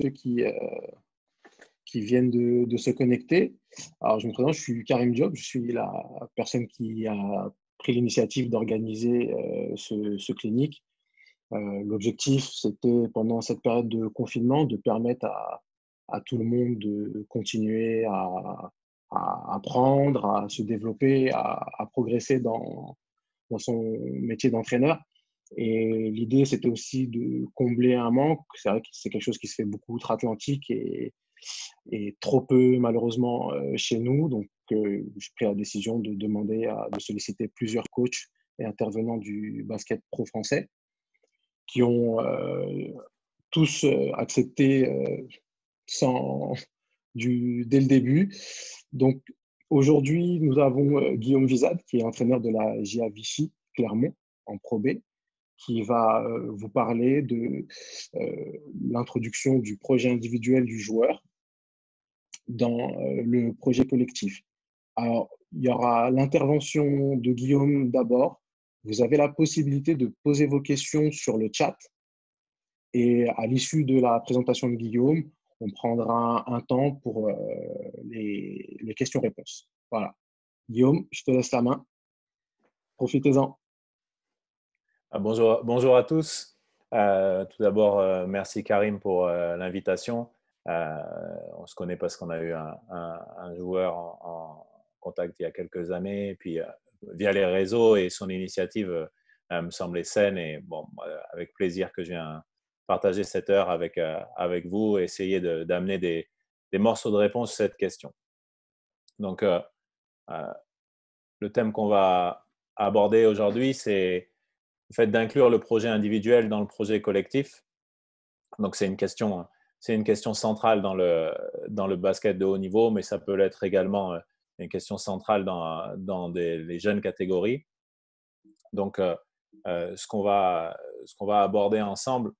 ceux qui, euh, qui viennent de, se connecter. Alors, je me présente, je suis Karim Diop, je suis la personne qui a pris l'initiative d'organiser euh, ce, clinique. Euh, l'objectif, c'était pendant cette période de confinement de permettre à, tout le monde de continuer à, apprendre, à se développer, à, à progresser dans, dans son métier d'entraîneur. Et l'idée, c'était aussi de combler un manque. C'est vrai que c'est quelque chose qui se fait beaucoup outre-Atlantique et, trop peu, malheureusement, euh, chez nous. Donc, euh, j'ai pris la décision de demander à, de solliciter plusieurs coachs et intervenants du basket pro français qui ont euh, tous accepté sans, dès le début. Donc, aujourd'hui, nous avons Guillaume Visade, qui est entraîneur de la GIA Vichy Clermont en Pro B, qui va euh, vous parler de euh, l'introduction du projet individuel du joueur dans euh, le projet collectif. Alors, il y aura l'intervention de Guillaume d'abord. Vous avez la possibilité de poser vos questions sur le chat. Et à l'issue de la présentation de Guillaume, on prendra un temps pour les, questions-réponses. Voilà. Guillaume, je te laisse la main. Profitez-en. Euh, bonjour, à tous. Euh, tout d'abord, euh, merci Karim pour l'invitation. on se connaît parce qu'on a eu un, joueur en, contact il y a quelques années, puis via les réseaux et son initiative me semblait saine. Et avec plaisir que je viens partager cette heure avec, avec vous, essayer d'amener des, des, morceaux de réponse à cette question. Donc, le thème qu'on va aborder aujourd'hui, c'est le fait d'inclure le projet individuel dans le projet collectif. Donc c'est une question, hein, c'est une question centrale dans le, dans le basket de haut niveau, mais ça peut l'être également euh, une question centrale dans, dans les jeunes catégories. Donc euh, euh, ce qu'on va, qu'on va, aborder ensemble,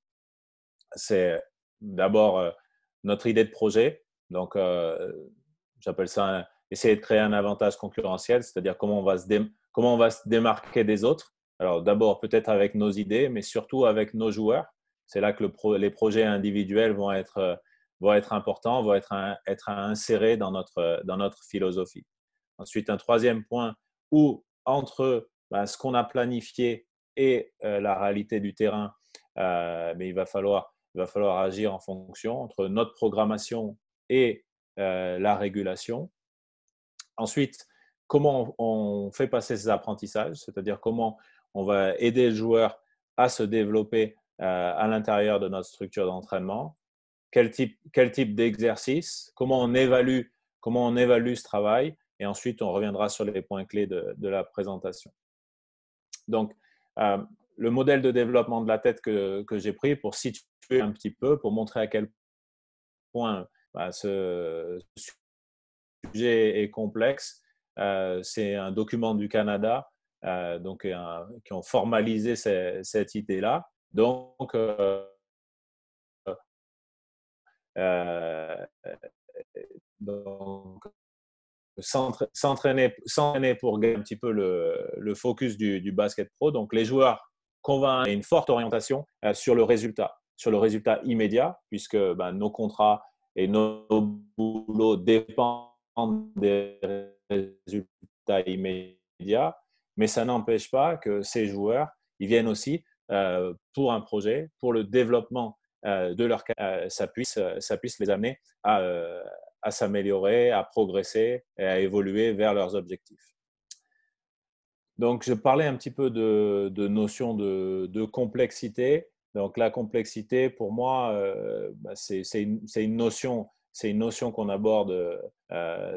c'est d'abord notre idée de projet. Donc j'appelle ça essayer de créer un avantage concurrentiel, c'est-à-dire comment, comment on va se démarquer des autres alors d'abord peut-être avec nos idées, mais surtout avec nos joueurs. C'est là que les projets individuels vont être, euh, vont être importants, vont être, être insérés dans notre, euh, dans notre philosophie. Ensuite, un troisième point où entre ben, ce qu'on a planifié et euh, la réalité du terrain, mais il va falloir il va falloir agir en fonction entre notre programmation et la régulation. Ensuite, comment on fait passer ces apprentissages, c'est-à-dire comment on va aider le joueur à se développer euh, à l'intérieur de notre structure d'entraînement. Quel type, d'exercice Comment on évalue comment on évalue ce travail Et ensuite, on reviendra sur les points clés de, la présentation. Donc, euh, le modèle de développement de la tête que, j'ai pris pour situer un petit peu, pour montrer à quel point bah, ce sujet est complexe. Euh, c'est un document du Canada euh, donc, euh, qui ont formalisé cette idée-là. Donc, euh, euh s'entraîner pour gagner un petit peu le, le focus du, basket pro. Donc, les joueurs convainquent une forte orientation sur le résultat, sur le résultat immédiat, puisque ben, nos contrats et nos boulots dépendent des résultats immédiats. Mais ça n'empêche pas que ces joueurs, ils viennent aussi euh, pour un projet, pour le développement euh, de leur carrière, euh, ça puisse, ça puisse les amener à, s'améliorer, à progresser et à évoluer vers leurs objectifs. Donc, je parlais un petit peu de, notion de, complexité. Donc, la complexité, pour moi, bah, c'est une, notion, c'est une notion qu'on aborde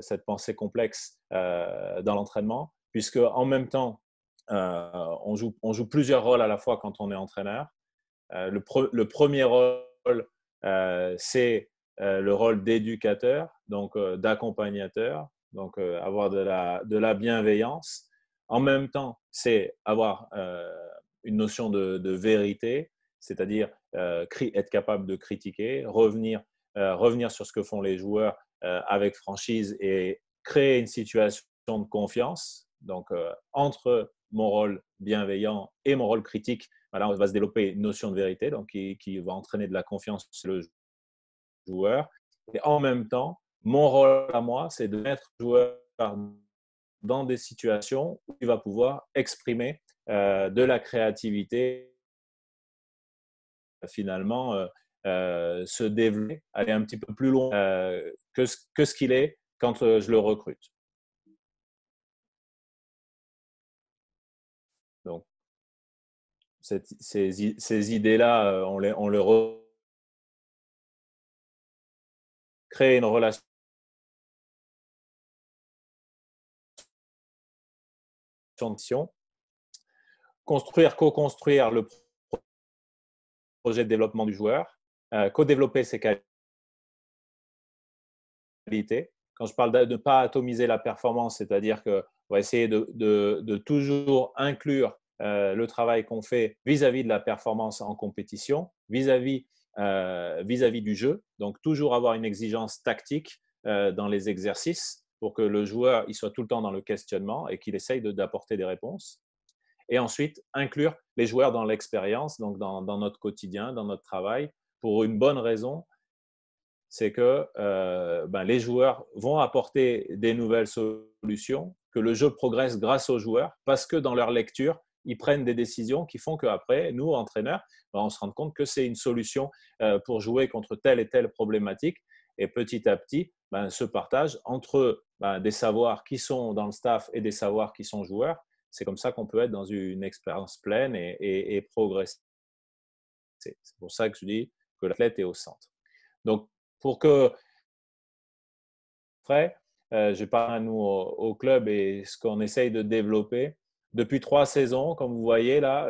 cette pensée complexe dans l'entraînement puisque en même temps, euh, on, joue, plusieurs rôles à la fois quand on est entraîneur. Euh, le, premier rôle, euh, c'est le rôle d'éducateur, donc d'accompagnateur, donc avoir de la, bienveillance. En même temps, c'est avoir une notion de, vérité, c'est-à-dire être capable de critiquer, revenir sur ce que font les joueurs avec franchise et créer une situation de confiance donc, euh, entre mon rôle bienveillant et mon rôle critique, voilà, on va se développer une notion de vérité qui, va entraîner de la confiance chez le joueur. Et en même temps, mon rôle à moi, c'est de mettre le joueur dans des situations où il va pouvoir exprimer euh, de la créativité, finalement, euh, se développer, aller un petit peu plus loin que ce qu'il est quand je le recrute. ces, idées-là, euh, on, les, on le une relation construire, co-construire le projet de développement du joueur, euh, co-développer ses qualités. Quand je parle de ne pas atomiser la performance, c'est-à-dire qu'on va essayer de, toujours inclure euh, le travail qu'on fait vis-à-vis de la performance en compétition, vis-à-vis euh, du jeu. Donc, toujours avoir une exigence tactique euh, dans les exercices pour que le joueur il soit tout le temps dans le questionnement et qu'il essaye d'apporter des réponses. Et ensuite, inclure les joueurs dans l'expérience, donc dans, notre quotidien, dans notre travail, pour une bonne raison, c'est que ben, les joueurs vont apporter des nouvelles solutions, que le jeu progresse grâce aux joueurs, parce que dans leur lecture, ils prennent des décisions qui font qu'après, nous, entraîneurs, ben, on se rend compte que c'est une solution euh, pour jouer contre telle et telle problématique. Et petit à petit, ben, ce partage entre ben, des savoirs qui sont dans le staff et des savoirs qui sont joueurs, c'est comme ça qu'on peut être dans une expérience pleine et, progresser. C'est pour ça que je dis que l'athlète est au centre. Donc, pour que. Après, euh, je parle à nous au club et ce qu'on essaye de développer, depuis trois saisons, comme vous voyez là,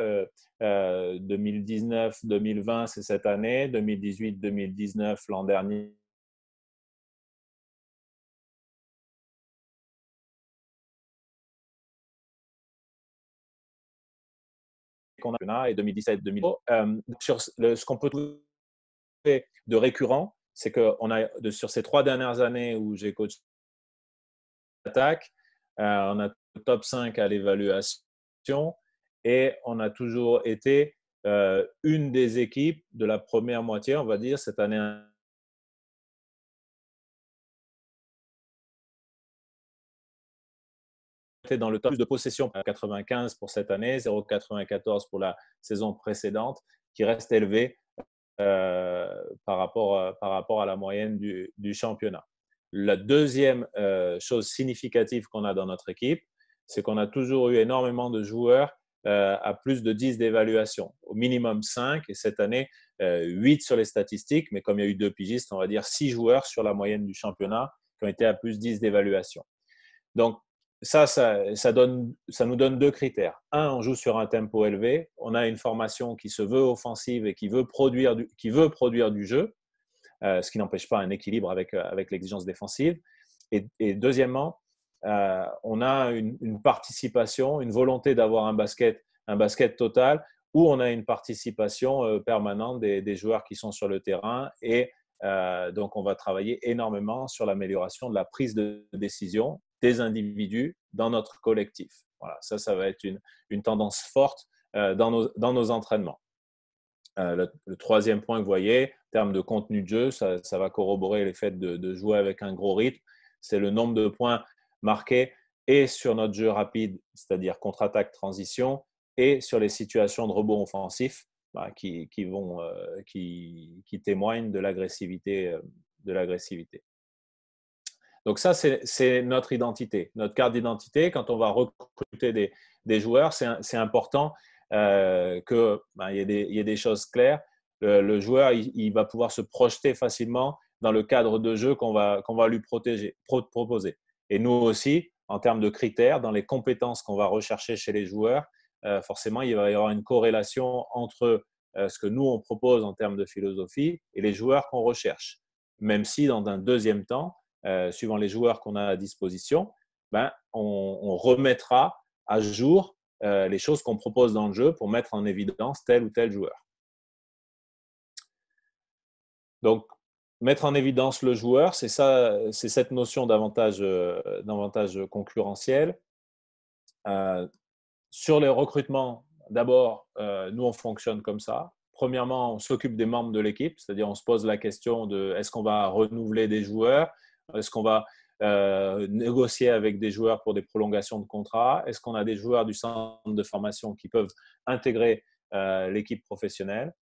2019-2020, euh, euh, c'est cette année, 2018-2019 l'an dernier. et 2017 euh, ce qu'on peut trouver de récurrent, c'est que on a, sur ces trois dernières années où j'ai coaché l'attaque, on a top 5 à l'évaluation et on a toujours été euh, une des équipes de la première moitié, on va dire, cette année. dans le top de possession à 95 pour cette année, 0,94 pour la saison précédente, qui reste élevé euh, par, rapport, euh, par rapport à la moyenne du, du championnat. La deuxième chose significative qu'on a dans notre équipe, c'est qu'on a toujours eu énormément de joueurs euh, à plus de 10 d'évaluation, au minimum 5, et cette année, 8 euh, sur les statistiques, mais comme il y a eu deux pigistes, on va dire 6 joueurs sur la moyenne du championnat qui ont été à plus 10 d'évaluation. Donc, ça, ça, nous donne deux critères. Un, on joue sur un tempo élevé, on a une formation qui se veut offensive et qui veut produire du, qui veut produire du jeu, euh, ce qui n'empêche pas un équilibre avec, l'exigence défensive. et deuxièmement, euh, on a une, participation, une volonté d'avoir un basket, un basket total, où on a une participation euh, permanente des, joueurs qui sont sur le terrain. Et euh, donc, on va travailler énormément sur l'amélioration de la prise de décision des individus dans notre collectif. Voilà, ça, ça va être une, tendance forte dans nos, entraînements. Le, troisième point que vous voyez, en termes de contenu de jeu, ça, va corroborer l'effet de, de jouer avec un gros rythme c'est le nombre de points marqué et sur notre jeu rapide, c'est-à-dire contre-attaque, transition, et sur les situations de rebond offensif bah, qui, qui, vont, euh, qui, qui, témoignent de l'agressivité. Euh, de l'agressivité. Donc ça, c'est notre identité, notre carte d'identité. Quand on va recruter des, des joueurs, c'est important euh, qu'il bah, y, y, ait des choses claires. Le, joueur, il, va pouvoir se projeter facilement dans le cadre de jeu qu'on va, qu'on va lui proposer. Et nous aussi, en termes de critères, dans les compétences qu'on va rechercher chez les joueurs, euh, forcément, il va y avoir une corrélation entre euh, ce que nous, on propose en termes de philosophie et les joueurs qu'on recherche. Même si, dans un deuxième temps, euh, suivant les joueurs qu'on a à disposition, ben, on, on remettra à jour les choses qu'on propose dans le jeu pour mettre en évidence tel ou tel joueur. Donc, mettre en évidence le joueur, c'est ça, c'est cette notion d'avantage, euh, concurrentiel. Euh, sur les recrutements, d'abord, euh, nous on fonctionne comme ça. Premièrement, on s'occupe des membres de l'équipe, c'est-à-dire on se pose la question de est-ce qu'on va renouveler des joueurs, est-ce qu'on va négocier avec des joueurs pour des prolongations de contrat, est-ce qu'on a des joueurs du centre de formation qui peuvent intégrer l'équipe professionnelle.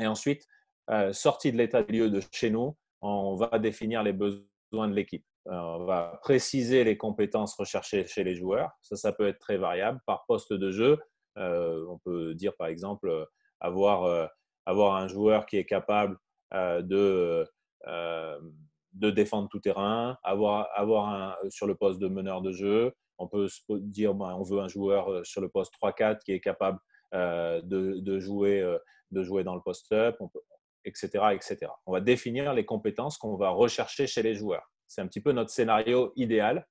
Et ensuite, euh, sortie de l'état de lieu de chez nous, on va définir les besoins de l'équipe. Euh, on va préciser les compétences recherchées chez les joueurs. Ça, ça peut être très variable par poste de jeu. Euh, on peut dire, par exemple, avoir, avoir un joueur qui est capable de, de défendre tout terrain, avoir, avoir un, sur le poste de meneur de jeu. On peut dire, ben, on veut un joueur sur le poste 3-4 qui est capable de, jouer, de jouer dans le post-up. On, etc., etc. On va définir les compétences qu'on va rechercher chez les joueurs. C'est un petit peu notre scénario idéal.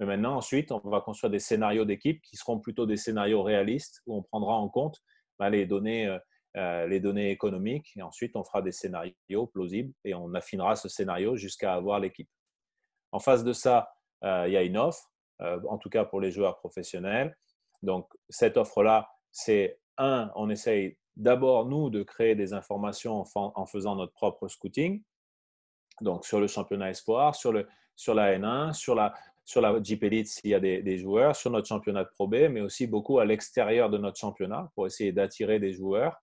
Mais maintenant, ensuite, on va construire des scénarios d'équipe qui seront plutôt des scénarios réalistes où on prendra en compte ben, les, données, euh, euh, les données économiques. Et ensuite, on fera des scénarios plausibles et on affinera ce scénario jusqu'à avoir l'équipe. En face de ça, euh, il y a une offre, en tout cas pour les joueurs professionnels. Donc, cette offre-là, c'est un, on essaye d'abord, nous, de créer des informations en, faisant notre propre scouting, donc sur le championnat espoir, sur, le, sur la N1, sur la, sur la Jeep Elite s'il y a des, des, joueurs, sur notre championnat de Pro B, mais aussi beaucoup à l'extérieur de notre championnat pour essayer d'attirer des joueurs.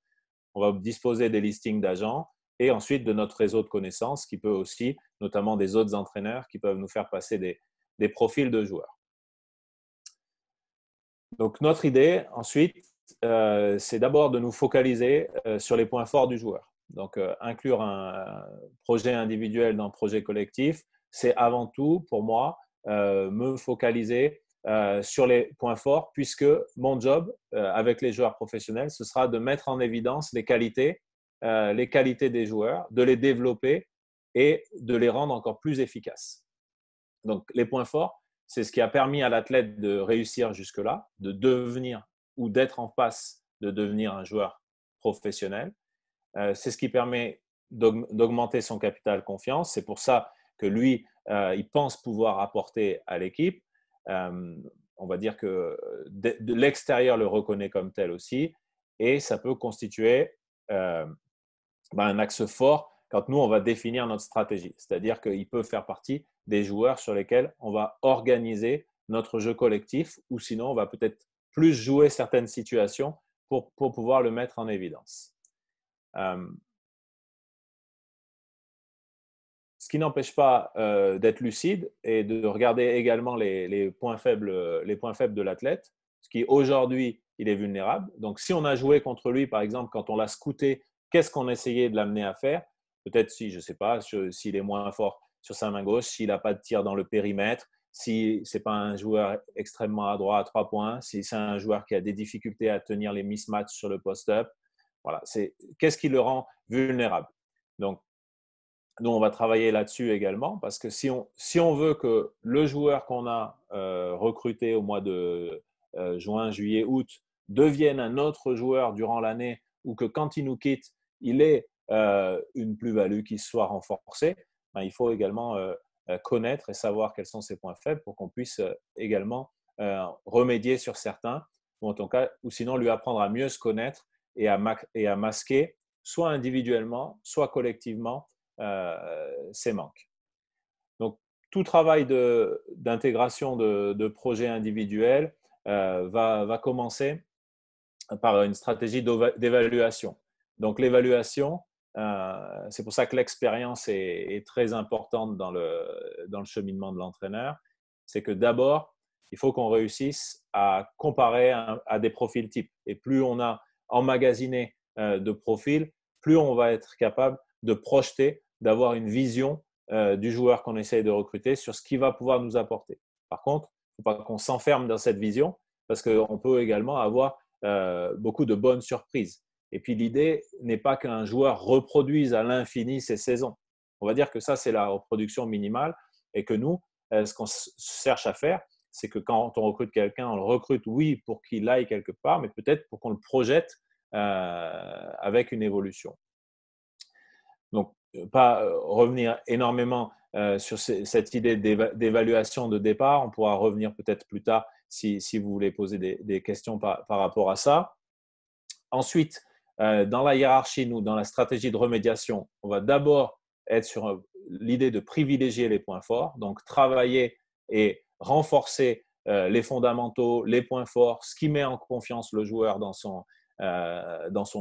On va disposer des listings d'agents et ensuite de notre réseau de connaissances qui peut aussi, notamment des autres entraîneurs qui peuvent nous faire passer des, des profils de joueurs. Donc notre idée ensuite, euh, c'est d'abord de nous focaliser euh, sur les points forts du joueur. Donc, euh, inclure un projet individuel dans un projet collectif, c'est avant tout, pour moi, me focaliser sur les points forts, puisque mon job avec les joueurs professionnels, ce sera de mettre en évidence les qualités, les qualités des joueurs, de les développer et de les rendre encore plus efficaces. Donc, les points forts, c'est ce qui a permis à l'athlète de réussir jusque-là, de devenir ou d'être en passe de devenir un joueur professionnel. Euh, c'est ce qui permet d'augmenter son capital confiance. C'est pour ça que lui, euh, il pense pouvoir apporter à l'équipe. Euh, on va dire que de, l'extérieur le reconnaît comme tel aussi. Et ça peut constituer bah, un axe fort quand nous, on va définir notre stratégie. C'est-à-dire qu'il peut faire partie des joueurs sur lesquels on va organiser notre jeu collectif ou sinon on va peut-être plus jouer certaines situations pour, pouvoir le mettre en évidence. Euh, ce qui n'empêche pas euh, d'être lucide et de regarder également les, points, faibles, les points faibles de l'athlète, ce qui aujourd'hui, il est vulnérable. Donc si on a joué contre lui, par exemple, quand on l'a scouté, qu'est-ce qu'on essayait de l'amener à faire Peut-être si, je ne sais pas, s'il est moins fort sur sa main gauche, s'il n'a pas de tir dans le périmètre, si c'est pas un joueur extrêmement adroit à trois points, si c'est un joueur qui a des difficultés à tenir les mismatchs sur le post-up. Voilà, c'est qu'est-ce qui le rend vulnérable. Donc, nous, on va travailler là-dessus également parce que si on, si on veut que le joueur qu'on a euh, recruté au mois de euh, juin, juillet, août devienne un autre joueur durant l'année ou que quand il nous quitte, il ait euh, une plus-value qui soit renforcée, ben, il faut également euh, connaître et savoir quels sont ses points faibles pour qu'on puisse euh, également euh, remédier sur certains, ou en cas, ou sinon lui apprendre à mieux se connaître et à, masquer, soit individuellement, soit collectivement, ses manques. Donc, tout travail d'intégration de, de, projets individuels va, commencer par une stratégie d'évaluation. Donc l'évaluation, euh, c'est pour ça que l'expérience est, très importante dans le, cheminement de l'entraîneur. C'est que d'abord, il faut qu'on réussisse à comparer à, des profils types. Et plus on a emmagasiné euh, de profils, plus on va être capable de projeter, d'avoir une vision euh, du joueur qu'on essaye de recruter sur ce qu'il va pouvoir nous apporter. Par contre, il ne faut pas qu'on s'enferme dans cette vision parce qu'on peut également avoir beaucoup de bonnes surprises. Et puis l'idée n'est pas qu'un joueur reproduise à l'infini ses saisons. On va dire que ça, c'est la reproduction minimale et que nous, euh, ce qu'on cherche à faire, c'est que quand on recrute quelqu'un, on le recrute, oui, pour qu'il aille quelque part, mais peut-être pour qu'on le projette euh, avec une évolution. Donc, euh, pas revenir énormément sur cette idée d'évaluation de départ. On pourra revenir peut-être plus tard si, vous voulez poser des, questions par rapport à ça. Ensuite, euh, dans la hiérarchie, nous, dans la stratégie de remédiation, on va d'abord être sur euh, l'idée de privilégier les points forts, donc travailler et renforcer euh, les fondamentaux, les points forts, ce qui met en confiance le joueur dans son,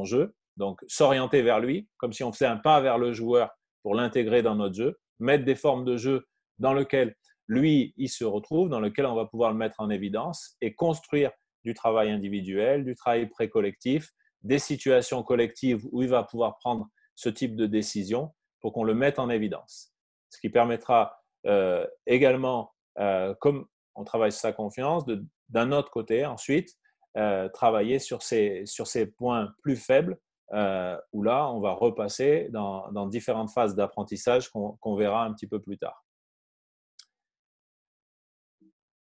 jeu. Donc, s'orienter vers lui, comme si on faisait un pas vers le joueur pour l'intégrer dans notre jeu, mettre des formes de jeu dans lesquelles lui, il se retrouve, dans lesquelles on va pouvoir le mettre en évidence et construire du travail individuel, du travail pré-collectif, des situations collectives où il va pouvoir prendre ce type de décision pour qu'on le mette en évidence. Ce qui permettra euh, également, euh, comme on travaille sur sa confiance, d'un autre côté, ensuite, euh, travailler sur ces, points plus faibles, où là, on va repasser dans, différentes phases d'apprentissage qu'on verra un petit peu plus tard.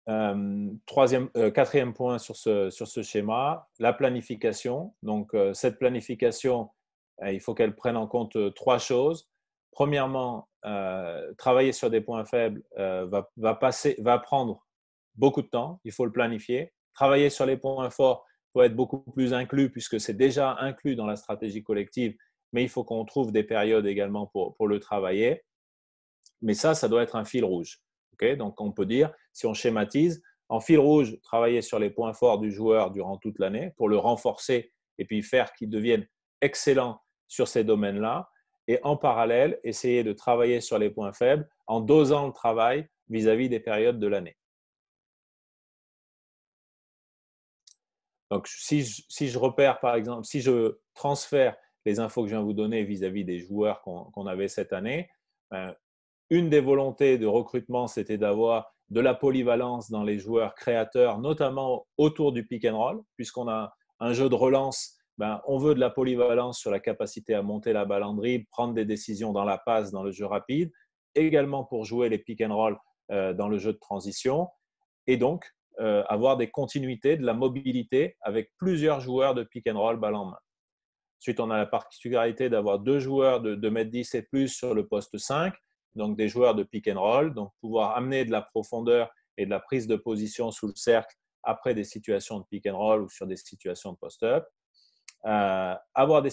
Euh, troisième, euh, quatrième point sur ce, schéma, la planification. Donc, euh, cette planification, il faut qu'elle prenne en compte trois choses. Premièrement, travailler sur des points faibles va, prendre beaucoup de temps. Il faut le planifier. Travailler sur les points forts peut être beaucoup plus inclus puisque c'est déjà inclus dans la stratégie collective, mais il faut qu'on trouve des périodes également pour, pour le travailler. Mais ça, ça doit être un fil rouge. Donc, on peut dire, si on schématise, en fil rouge, travailler sur les points forts du joueur durant toute l'année pour le renforcer et puis faire qu'il devienne excellent sur ces domaines-là. Et en parallèle, essayer de travailler sur les points faibles en dosant le travail vis-à-vis des périodes de l'année. Donc, si je, repère, par exemple, si je transfère les infos que je viens de vous donner vis-à-vis des joueurs qu'on avait cette année, ben, une des volontés de recrutement, c'était d'avoir de la polyvalence dans les joueurs créateurs, notamment autour du pick and roll, puisqu'on a un jeu de relance. Ben, on veut de la polyvalence sur la capacité à monter la balle en prendre des décisions dans la passe, dans le jeu rapide, également pour jouer les pick and roll euh, dans le jeu de transition, et donc euh, avoir des continuités, de la mobilité avec plusieurs joueurs de pick and roll balle en main. Ensuite, on a la particularité d'avoir deux joueurs de 2m10 et plus sur le poste 5 donc des joueurs de pick and roll, donc pouvoir amener de la profondeur et de la prise de position sous le cercle après des situations de pick and roll ou sur des situations de post-up. Euh, avoir des,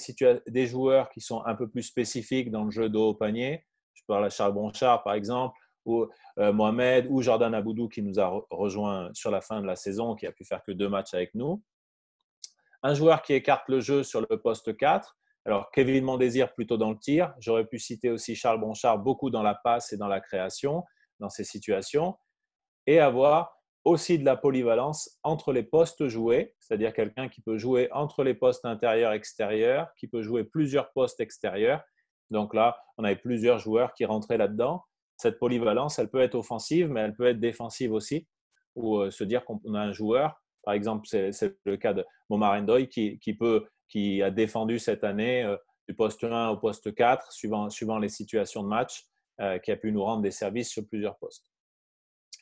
joueurs qui sont un peu plus spécifiques dans le jeu dos au panier. Je parle à Charles Bronchard, par exemple, ou euh, Mohamed, ou Jordan Aboudou, qui nous a rejoint sur la fin de la saison, qui a pu faire que deux matchs avec nous. Un joueur qui écarte le jeu sur le poste 4, alors, Kevin Mondésir plutôt dans le tir. J'aurais pu citer aussi Charles Bronchard beaucoup dans la passe et dans la création, dans ces situations. Et avoir aussi de la polyvalence entre les postes joués, c'est-à-dire quelqu'un qui peut jouer entre les postes intérieurs et extérieurs, qui peut jouer plusieurs postes extérieurs. Donc là, on avait plusieurs joueurs qui rentraient là-dedans. Cette polyvalence, elle peut être offensive, mais elle peut être défensive aussi, ou euh, se dire qu'on a un joueur, par exemple, c'est le cas de Momarendoy, qui, qui peut qui a défendu cette année euh, du poste 1 au poste 4, suivant, suivant les situations de match, euh, qui a pu nous rendre des services sur plusieurs postes.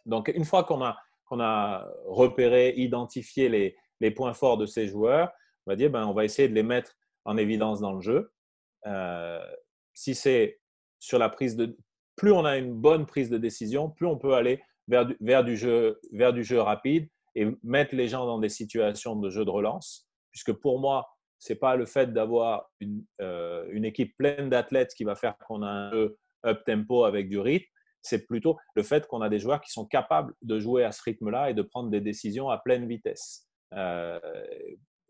Donc, une fois qu'on a, qu'on a repéré, identifié les, les, points forts de ces joueurs, on va dire ben, on va essayer de les mettre en évidence dans le jeu. Euh, si c'est sur la prise de. Plus on a une bonne prise de décision, plus on peut aller vers vers du, jeu, vers du jeu rapide et mettre les gens dans des situations de jeu de relance. Puisque pour moi, c'est pas le fait d'avoir euh, une, équipe pleine d'athlètes qui va faire qu'on a un jeu up tempo avec du rythme. C'est plutôt le fait qu'on a des joueurs qui sont capables de jouer à ce rythme-là et de prendre des décisions à pleine vitesse. Euh,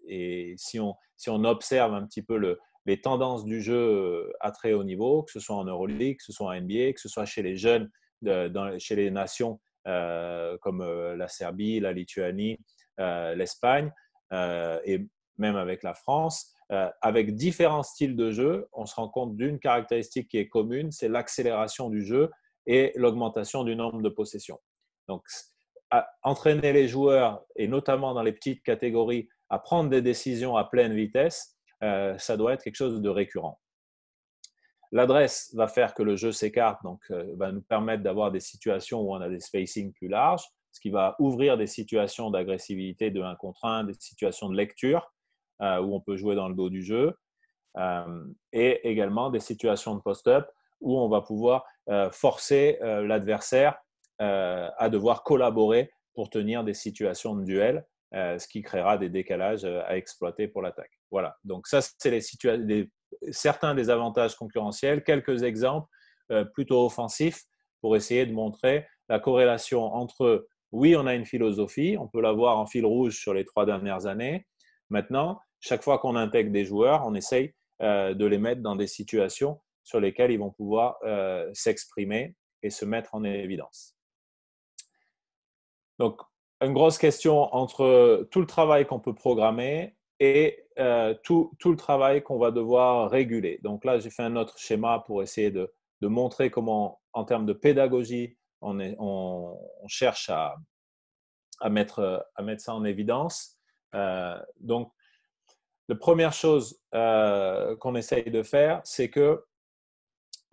et si on, si on observe un petit peu le, les tendances du jeu euh, à très haut niveau, que ce soit en Euroleague, que ce soit en NBA, que ce soit chez les jeunes, dans, chez les nations comme la Serbie, la Lituanie, l'Espagne, et même avec la France, euh, avec différents styles de jeu, on se rend compte d'une caractéristique qui est commune, c'est l'accélération du jeu et l'augmentation du nombre de possessions. Donc, entraîner les joueurs, et notamment dans les petites catégories, à prendre des décisions à pleine vitesse, euh, ça doit être quelque chose de récurrent. L'adresse va faire que le jeu s'écarte, donc euh, va nous permettre d'avoir des situations où on a des spacings plus larges, ce qui va ouvrir des situations d'agressivité de 1 contre 1, des situations de lecture, euh, où on peut jouer dans le dos du jeu, euh, et également des situations de post-up où on va pouvoir euh, forcer l'adversaire à devoir collaborer pour tenir des situations de duel, ce qui créera des décalages à exploiter pour l'attaque. Voilà, donc ça, c'est certains des avantages concurrentiels, quelques exemples plutôt offensifs pour essayer de montrer la corrélation entre, oui, on a une philosophie, on peut la voir en fil rouge sur les trois dernières années. Maintenant, chaque fois qu'on intègre des joueurs, on essaye euh, de les mettre dans des situations sur lesquelles ils vont pouvoir euh, s'exprimer et se mettre en évidence. Donc, une grosse question entre tout le travail qu'on peut programmer et euh, tout, tout, le travail qu'on va devoir réguler. Donc là, j'ai fait un autre schéma pour essayer de, de montrer comment, en termes de pédagogie, on, on, cherche à, à, mettre, à, mettre, ça en évidence. donc, la première chose euh, qu'on essaye de faire, c'est que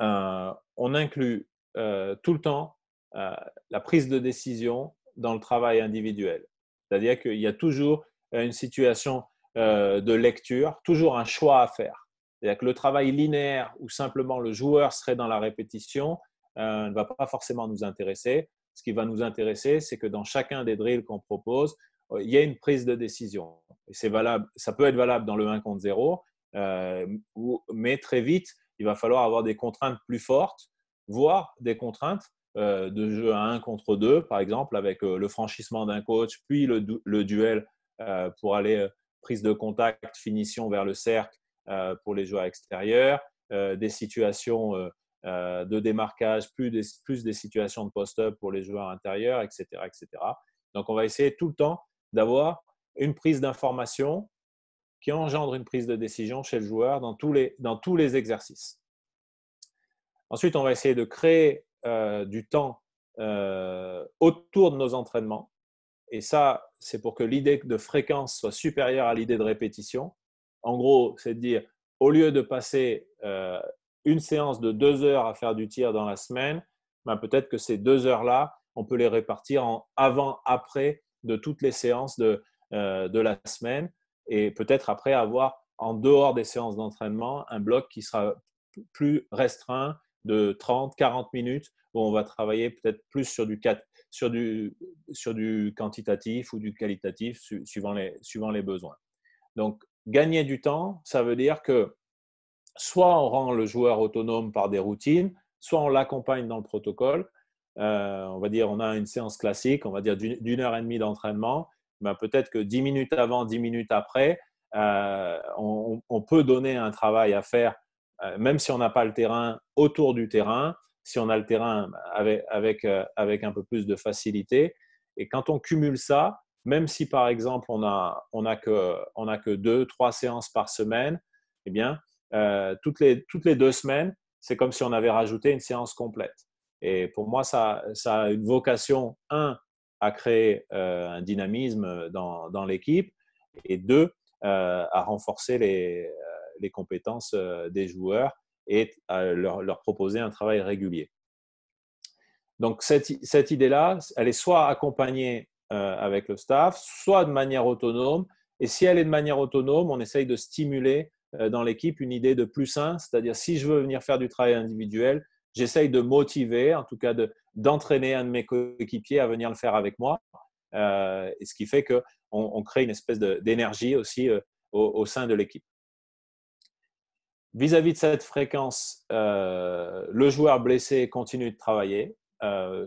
euh, on inclut euh, tout le temps la prise de décision dans le travail individuel. C'est-à-dire qu'il y a toujours une situation de lecture, toujours un choix à faire. C'est-à-dire que le travail linéaire ou simplement le joueur serait dans la répétition ne va pas forcément nous intéresser. Ce qui va nous intéresser, c'est que dans chacun des drills qu'on propose, il y a une prise de décision. C'est valable, ça peut être valable dans le 1 contre 0, euh, mais très vite, il va falloir avoir des contraintes plus fortes, voire des contraintes euh, de jeu à 1 contre 2, par exemple, avec euh, le franchissement d'un coach, puis le, duel pour aller prise de contact, finition vers le cercle pour les joueurs extérieurs, des situations de démarquage, plus des, plus des situations de post-up pour les joueurs intérieurs, etc., etc. Donc, on va essayer tout le temps d'avoir une prise d'information qui engendre une prise de décision chez le joueur dans tous les, exercices. Ensuite, on va essayer de créer euh, du temps euh, autour de nos entraînements. Et ça, c'est pour que l'idée de fréquence soit supérieure à l'idée de répétition. En gros, c'est de dire, au lieu de passer euh, une séance de deux heures à faire du tir dans la semaine, ben, peut-être que ces deux heures-là, on peut les répartir en avant, après de toutes les séances euh, de, la semaine et peut-être après avoir en dehors des séances d'entraînement un bloc qui sera plus restreint de 30-40 minutes où on va travailler peut-être plus sur du, quantitatif ou du qualitatif suivant les besoins. Donc, gagner du temps, ça veut dire que soit on rend le joueur autonome par des routines, soit on l'accompagne dans le protocole, euh, on va dire, on a une séance classique, on va dire d'une heure et demie d'entraînement. Ben, peut-être que dix minutes avant, dix minutes après, euh, on, peut donner un travail à faire, euh, même si on n'a pas le terrain, autour du terrain, si on a le terrain avec, avec, avec, un peu plus de facilité. Et quand on cumule ça, même si par exemple on n'a a que, on a que deux, trois séances par semaine, eh bien, toutes les deux semaines, c'est comme si on avait rajouté une séance complète. Et pour moi, ça, a une vocation, un, à créer euh, un dynamisme dans, l'équipe, et deux, euh, à renforcer les, euh, compétences des joueurs et à leur, proposer un travail régulier. Donc cette, idée-là, elle est soit accompagnée avec le staff, soit de manière autonome. Et si elle est de manière autonome, on essaye de stimuler dans l'équipe une idée de plus un, c'est-à-dire si je veux venir faire du travail individuel, j'essaye de motiver, en tout cas d'entraîner un de mes coéquipiers à venir le faire avec moi. Euh, et ce qui fait qu'on on crée une espèce d'énergie aussi euh, au, sein de l'équipe. Vis-à-vis de cette fréquence, euh, le joueur blessé continue de travailler,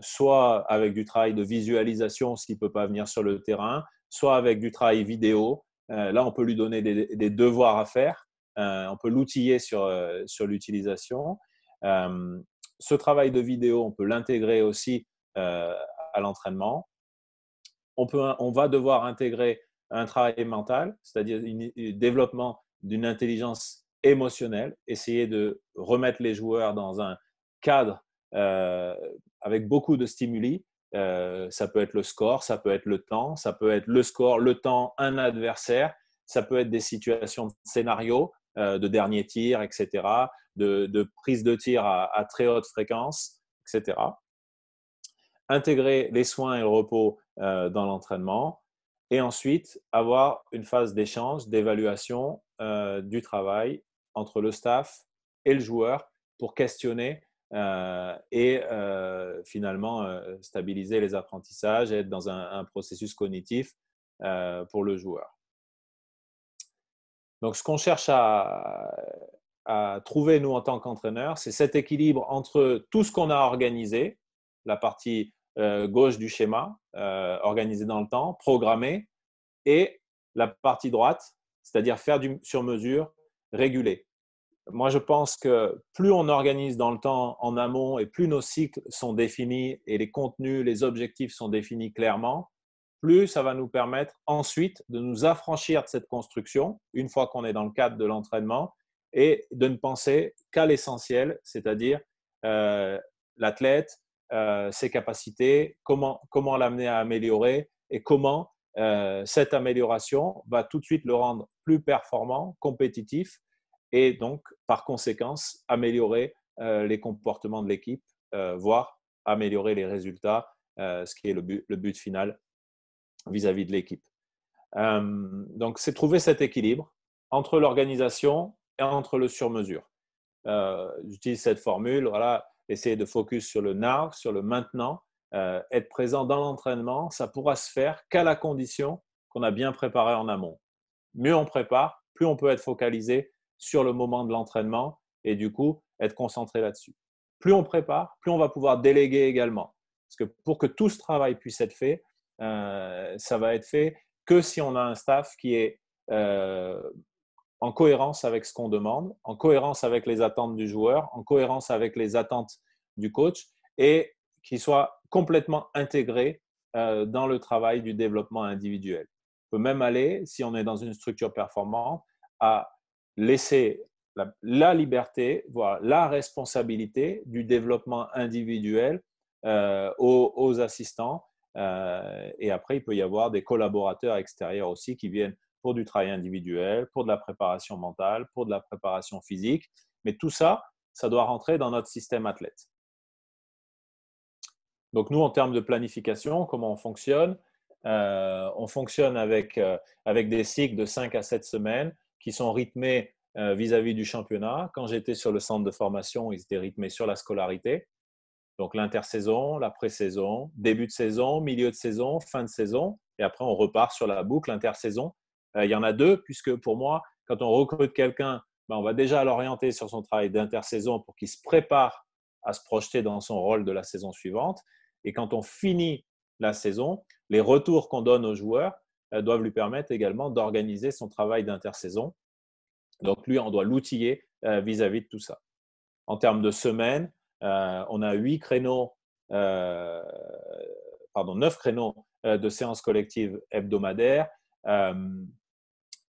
soit avec du travail de visualisation s'il ne peut pas venir sur le terrain, soit avec du travail vidéo. là, on peut lui donner des, devoirs à faire, on peut l'outiller sur, sur l'utilisation ce travail de vidéo, on peut l'intégrer aussi euh, à l'entraînement. On, va devoir intégrer un travail mental, c'est-à-dire un développement d'une intelligence émotionnelle, essayer de remettre les joueurs dans un cadre euh, avec beaucoup de stimuli. Euh, ça peut être le score, ça peut être le temps, ça peut être le score, le temps, un adversaire, ça peut être des situations de scénario, euh, de dernier tir, etc., de, prise de tir à, très haute fréquence, etc. Intégrer les soins et le repos euh, dans l'entraînement et ensuite avoir une phase d'échange, d'évaluation euh, du travail entre le staff et le joueur pour questionner et finalement stabiliser les apprentissages, être dans un processus cognitif pour le joueur. Donc, ce qu'on cherche à, trouver, nous, en tant qu'entraîneurs, c'est cet équilibre entre tout ce qu'on a organisé, la partie euh, gauche du schéma, euh, dans le temps, programmée, et la partie droite, c'est-à-dire faire du sur-mesure, réguler. Moi, je pense que plus on organise dans le temps en amont et plus nos cycles sont définis et les contenus, les objectifs sont définis clairement, plus ça va nous permettre ensuite de nous affranchir de cette construction, une fois qu'on est dans le cadre de l'entraînement, et de ne penser qu'à l'essentiel, c'est-à-dire euh, l'athlète, euh, ses capacités, comment, comment l'amener à améliorer et comment euh, cette amélioration va tout de suite le rendre plus performant, compétitif et donc par conséquence améliorer les comportements de l'équipe, voire améliorer les résultats, ce qui est le but, le but final vis-à-vis de l'équipe. Euh, donc, c'est trouver cet équilibre entre l'organisation et entre le sur-mesure. Euh, j'utilise cette formule, voilà, essayer de focus sur le now, sur le maintenant, euh, être présent dans l'entraînement, ça pourra se faire qu'à la condition qu'on a bien préparé en amont. Mieux on prépare, plus on peut être focalisé sur le moment de l'entraînement et du coup être concentré là-dessus. Plus on prépare, plus on va pouvoir déléguer également. Parce que pour que tout ce travail puisse être fait, euh, ça va être fait que si on a un staff qui est euh, en cohérence avec ce qu'on demande, en cohérence avec les attentes du joueur, en cohérence avec les attentes du coach et qui soit complètement intégré euh, dans le travail du développement individuel. On peut même aller, si on est dans une structure performante, à laisser la, liberté, voire la responsabilité du développement individuel aux, assistants euh, et après, il peut y avoir des collaborateurs extérieurs aussi qui viennent pour du travail individuel, pour de la préparation mentale, pour de la préparation physique. Mais tout ça, ça doit rentrer dans notre système athlète. Donc nous, en termes de planification, comment on fonctionne euh, On fonctionne avec, euh, avec des cycles de 5 à 7 semaines qui sont rythmés vis-à-vis -vis du championnat. Quand j'étais sur le centre de formation, ils étaient rythmés sur la scolarité. Donc l'intersaison, pré saison début de saison, milieu de saison, fin de saison, et après on repart sur la boucle intersaison. Euh, il y en a deux, puisque pour moi, quand on recrute quelqu'un, ben, on va déjà l'orienter sur son travail d'intersaison pour qu'il se prépare à se projeter dans son rôle de la saison suivante. Et quand on finit la saison, les retours qu'on donne aux joueurs euh, doivent lui permettre également d'organiser son travail d'intersaison. Donc lui, on doit l'outiller vis à -vis de tout ça. En termes de semaines, euh, on a huit créneaux, euh, pardon, neuf créneaux euh, de séances collectives hebdomadaires.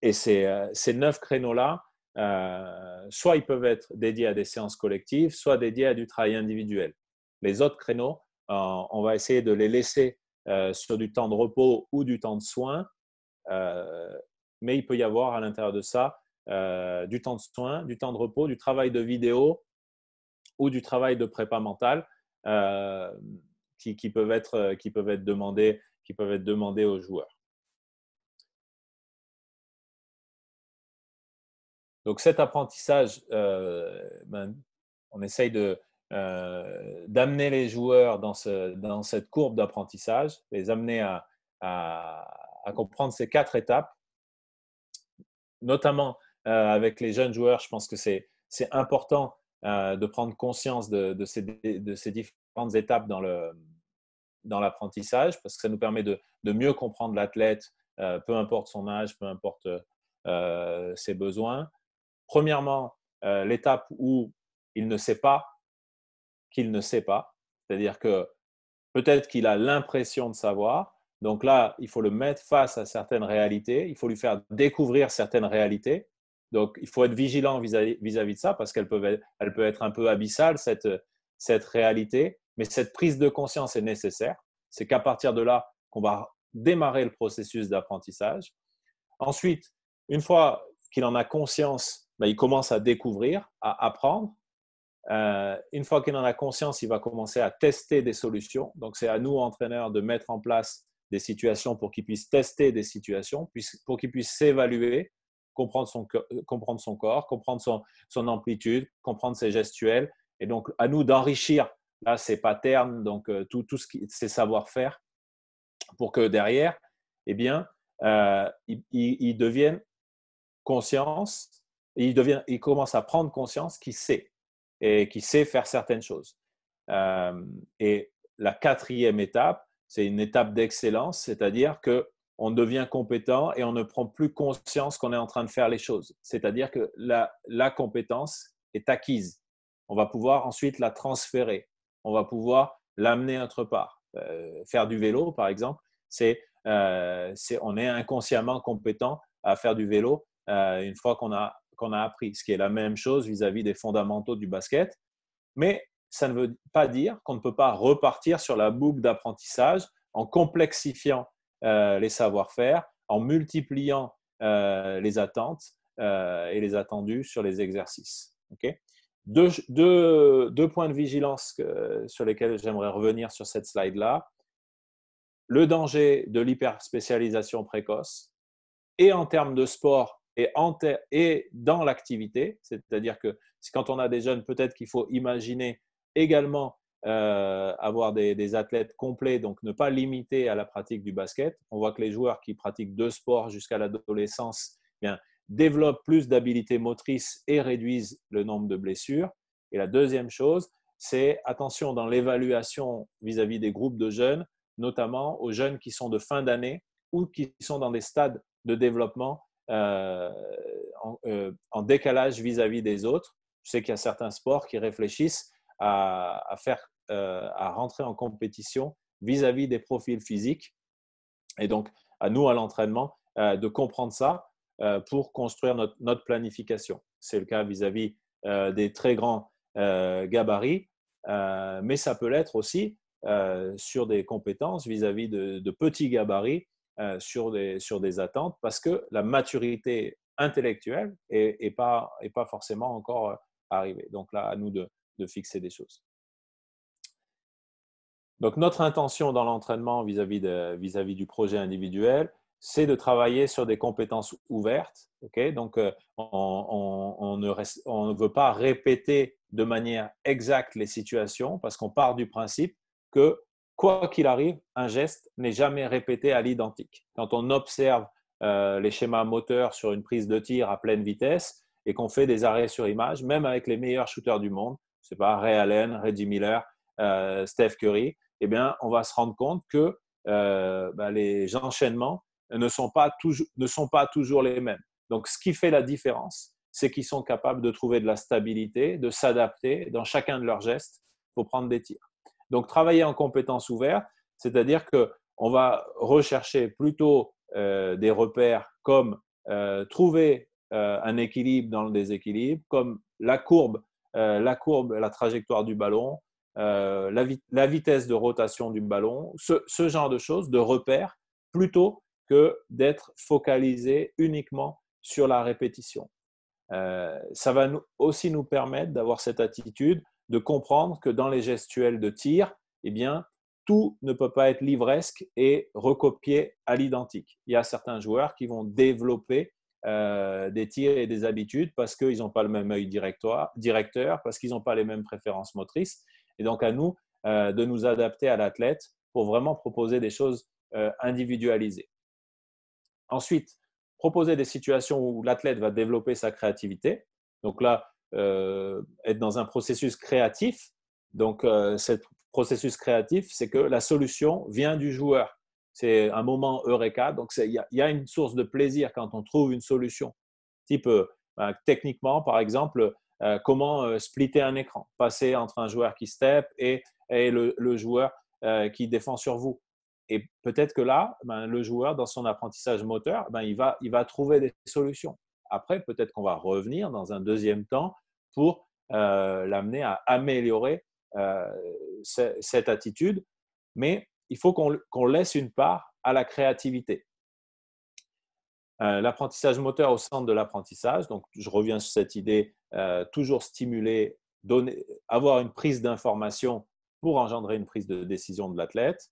et ces, ces neuf créneaux-là, soit ils peuvent être dédiés à des séances collectives, soit dédiés à du travail individuel. Les autres créneaux, on va essayer de les laisser sur du temps de repos ou du temps de soins, mais il peut y avoir à l'intérieur de ça du temps de soins, du temps de repos, du travail de vidéo, ou du travail de prépa mentale euh, qui, peuvent être, euh, qui, peuvent être demandés, qui peuvent être demandés aux joueurs. Donc cet apprentissage, euh, ben, on essaye de, d'amener les joueurs dans, ce, dans cette courbe d'apprentissage, les amener à, à, comprendre ces quatre étapes, notamment avec les jeunes joueurs, je pense que c'est important euh, de prendre conscience de, ces, différentes étapes dans, l'apprentissage, parce que ça nous permet de, mieux comprendre l'athlète, euh, peu importe son âge, peu importe euh, ses besoins. Premièrement, l'étape où il ne sait pas qu'il ne sait pas, c'est-à-dire que peut-être qu'il a l'impression de savoir. Donc là, il faut le mettre face à certaines réalités, il faut lui faire découvrir certaines réalités donc, il faut être vigilant vis-à-vis de ça parce qu'elle peut, être un peu abyssale, cette, réalité. Mais cette prise de conscience est nécessaire. C'est qu'à partir de là qu'on va démarrer le processus d'apprentissage. Ensuite, une fois qu'il en a conscience, ben, il commence à découvrir, à apprendre. Euh, une fois qu'il en a conscience, il va commencer à tester des solutions. Donc, c'est à nous, entraîneurs, de mettre en place des situations pour qu'ils puissent tester des situations, pour qu'ils puissent s'évaluer comprendre son, euh, comprendre son corps, comprendre son, amplitude, comprendre ses gestuels. Et donc, à nous d'enrichir ces patterns, donc euh, tout, tout ce qui, ces savoir-faire, pour que derrière, eh bien, euh, ils, deviennent conscience, ils, commencent à prendre conscience qu'il sait, et qu'il sait faire certaines choses. et la quatrième étape, c'est une étape d'excellence, c'est-à-dire que on devient compétent et on ne prend plus conscience qu'on est en train de faire les choses. C'est-à-dire que la, compétence est acquise. On va pouvoir ensuite la transférer. On va pouvoir l'amener autre part. Euh, faire du vélo, par exemple, euh, c'est on est inconsciemment compétent à faire du vélo euh, une fois qu'on a, a appris, ce qui est la même chose vis à -vis des fondamentaux du basket. Mais ça ne veut pas dire qu'on ne peut pas repartir sur la boucle d'apprentissage en complexifiant euh, les savoir-faire, en multipliant euh, les attentes euh, et les attendus sur les exercices. deux, points de vigilance sur lesquels j'aimerais revenir sur cette slide-là. Le danger de l'hyperspécialisation précoce, et en termes de sport et, et dans l'activité, c'est-à-dire que quand on a des jeunes, peut-être qu'il faut imaginer également euh, avoir des, athlètes complets, donc ne pas limiter à la pratique du basket. On voit que les joueurs qui pratiquent deux sports jusqu'à l'adolescence eh développent plus d'habilités motrices et réduisent le nombre de blessures. Et la deuxième chose, c'est attention dans l'évaluation vis-à-vis des groupes de jeunes, notamment aux jeunes qui sont de fin d'année ou qui sont dans des stades de développement euh, euh, en décalage vis-à-vis des autres. Je sais qu'il y a certains sports qui réfléchissent à, faire, euh, à rentrer en compétition vis-à-vis des profils physiques. Et donc, à nous, à l'entraînement, euh, de comprendre ça euh, pour construire notre, notre planification. C'est le cas vis-à-vis des très grands gabarits, mais ça peut l'être aussi sur des compétences vis-à-vis de, petits gabarits, sur, des, sur des attentes, parce que la maturité intellectuelle n'est pas, est pas forcément encore arrivée. Donc là, à nous de, de fixer des choses. Donc notre intention dans l'entraînement vis-à-vis, vis vis du projet individuel, c'est de travailler sur des compétences ouvertes. Donc, euh, on, ne veut pas répéter de manière exacte les situations parce qu'on part du principe que, quoi qu'il arrive, un geste n'est jamais répété à l'identique. Quand on observe euh, les schémas moteurs sur une prise de tir à pleine vitesse et qu'on fait des arrêts sur image, même avec les meilleurs shooters du monde, pas, Ray Allen, Reggie Miller, euh, Steph Curry, eh bien, on va se rendre compte que euh, bah, les enchaînements ne sont, pas toujours, les mêmes. Donc, ce qui fait la différence, c'est qu'ils sont capables de trouver de la stabilité, de s'adapter dans chacun de leurs gestes pour prendre des tirs. Donc, travailler en compétences ouvertes, c'est-à-dire que on va rechercher plutôt euh, des repères comme trouver un équilibre dans le déséquilibre, comme la courbe euh, la courbe, la trajectoire du ballon, euh, la, vitesse de rotation du ballon, ce, genre de choses, de repères, plutôt que d'être focalisé uniquement sur la répétition. Euh, ça va aussi nous permettre d'avoir cette attitude, de comprendre que dans les gestuels de tir, eh bien, tout ne peut pas être livresque et recopié à l'identique. Il y a certains joueurs qui vont développer euh, des tirs et des habitudes parce qu'ils n'ont pas le même œil directeur, parce qu'ils n'ont pas les mêmes préférences motrices. Et donc à nous euh, de nous adapter à l'athlète pour vraiment proposer des choses euh, individualisées. Ensuite, proposer des situations où l'athlète va développer sa créativité. Donc là, être dans un processus créatif. Donc ce processus créatif, c'est que la solution vient du joueur c'est un moment eureka. E Donc, il y, a une source de plaisir quand on trouve une solution. Type, euh, ben, techniquement, par exemple, euh, comment euh, splitter un écran, passer entre un joueur qui step et, le, joueur qui défend sur vous. Et peut-être que là, ben, le joueur, dans son apprentissage moteur, ben, il, va, il va trouver des solutions. Après, peut-être qu'on va revenir dans un deuxième temps pour l'amener à améliorer cette attitude. Mais il faut qu'on laisse une part à la créativité. Euh, l'apprentissage moteur au centre de l'apprentissage, donc je reviens sur cette idée, euh, toujours stimuler, avoir une prise d'information pour engendrer une prise de décision de l'athlète,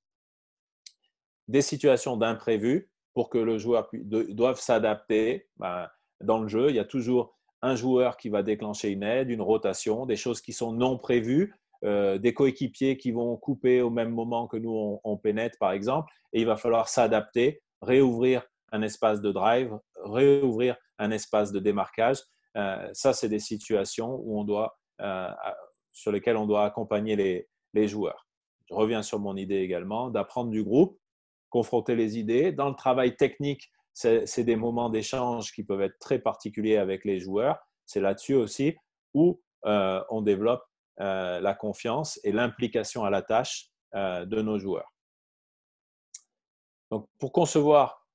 des situations d'imprévus pour que le joueur doive s'adapter. Ben, dans le jeu, il y a toujours un joueur qui va déclencher une aide, une rotation, des choses qui sont non prévues, euh, des coéquipiers qui vont couper au même moment que nous on, pénètre, par exemple, et il va falloir s'adapter, réouvrir un espace de drive, réouvrir un espace de démarquage. Euh, ça, c'est des situations où on doit, euh, sur lesquelles on doit accompagner les, joueurs. Je reviens sur mon idée également d'apprendre du groupe, confronter les idées. Dans le travail technique, c'est des moments d'échange qui peuvent être très particuliers avec les joueurs. C'est là-dessus aussi où on développe euh, la confiance et l'implication à la tâche euh, de nos joueurs. Euh, pour concevoir,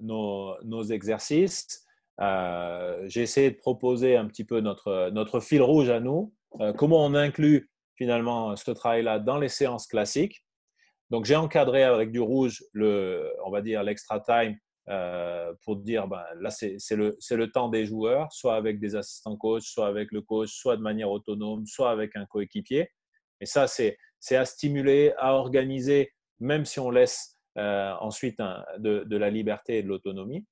nos, exercices, j'ai essayé de proposer un petit peu notre, notre fil rouge à nous, comment on inclut finalement ce travail-là dans les séances classiques. Donc, j'ai encadré avec du rouge, le, on va dire, l'extra time euh, pour dire ben, là, c'est le, le, temps des joueurs, soit avec des assistants coach, soit avec le coach, soit de manière autonome, soit avec un coéquipier. Et ça, c'est à stimuler, à organiser, même si on laisse euh, ensuite de, la liberté et de l'autonomie.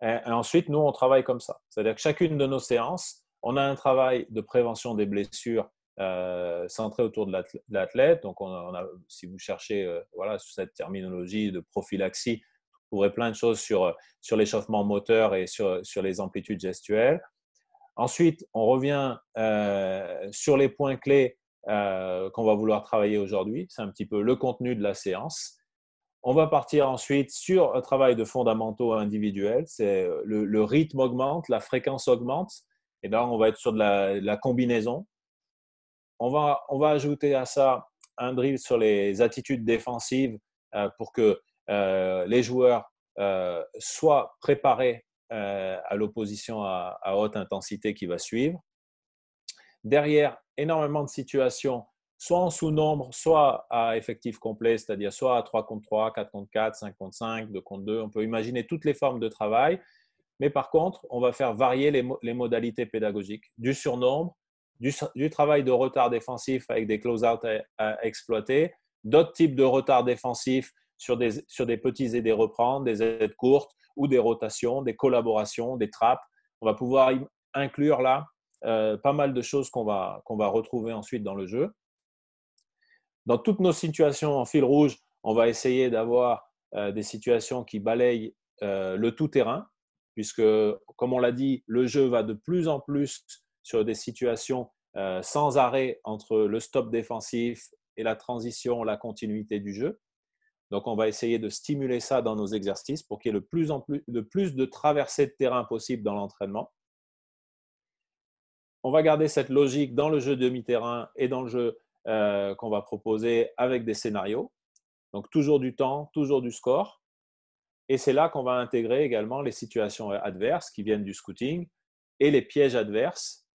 ensuite, nous, on travaille comme ça. C'est-à-dire que chacune de nos séances, on a un travail de prévention des blessures euh, centré autour de l'athlète. Donc, on a, si vous cherchez voilà, sous cette terminologie de prophylaxie, trouverez plein de choses sur, euh, sur l'échauffement moteur et euh, sur, les amplitudes gestuelles. Ensuite, on revient euh, sur les points clés qu'on va vouloir travailler aujourd'hui. C'est un petit peu le contenu de la séance. On va partir ensuite sur un travail de fondamentaux individuels. C'est le, rythme augmente, la fréquence augmente. Et là, on va être sur de la, combinaison. On va, on va, ajouter à ça un drill sur les attitudes défensives pour que euh, les joueurs euh, soient préparés euh, à l'opposition à, haute intensité qui va suivre. Derrière, énormément de situations soit en sous-nombre, soit à effectif complet, c'est-à-dire soit à 3 contre 3, 4 contre 4, 5 contre 5, 2 contre 2. On peut imaginer toutes les formes de travail. Mais par contre, on va faire varier les, modalités pédagogiques, du surnombre, du, travail de retard défensif avec des close-out à, exploiter, d'autres types de retard défensif sur des, sur des petits et reprendre, des aides courtes ou des rotations, des collaborations, des trappes. On va pouvoir inclure là euh, pas mal de choses qu'on va, va retrouver ensuite dans le jeu. Dans toutes nos situations en fil rouge, on va essayer d'avoir euh, des situations qui balayent euh, le tout-terrain, puisque, comme on l'a dit, le jeu va de plus en plus sur des situations sans arrêt entre le stop défensif et la transition, la continuité du jeu. Donc, on va essayer de stimuler ça dans nos exercices pour qu'il y ait le plus, de traversées de terrain possible dans l'entraînement. On va garder cette logique dans le jeu demi-terrain et dans le jeu euh, qu'on va proposer avec des scénarios. Donc, toujours du temps, toujours du score. Et c'est là qu'on va intégrer également les situations adverses qui viennent du scouting et les pièges adverses.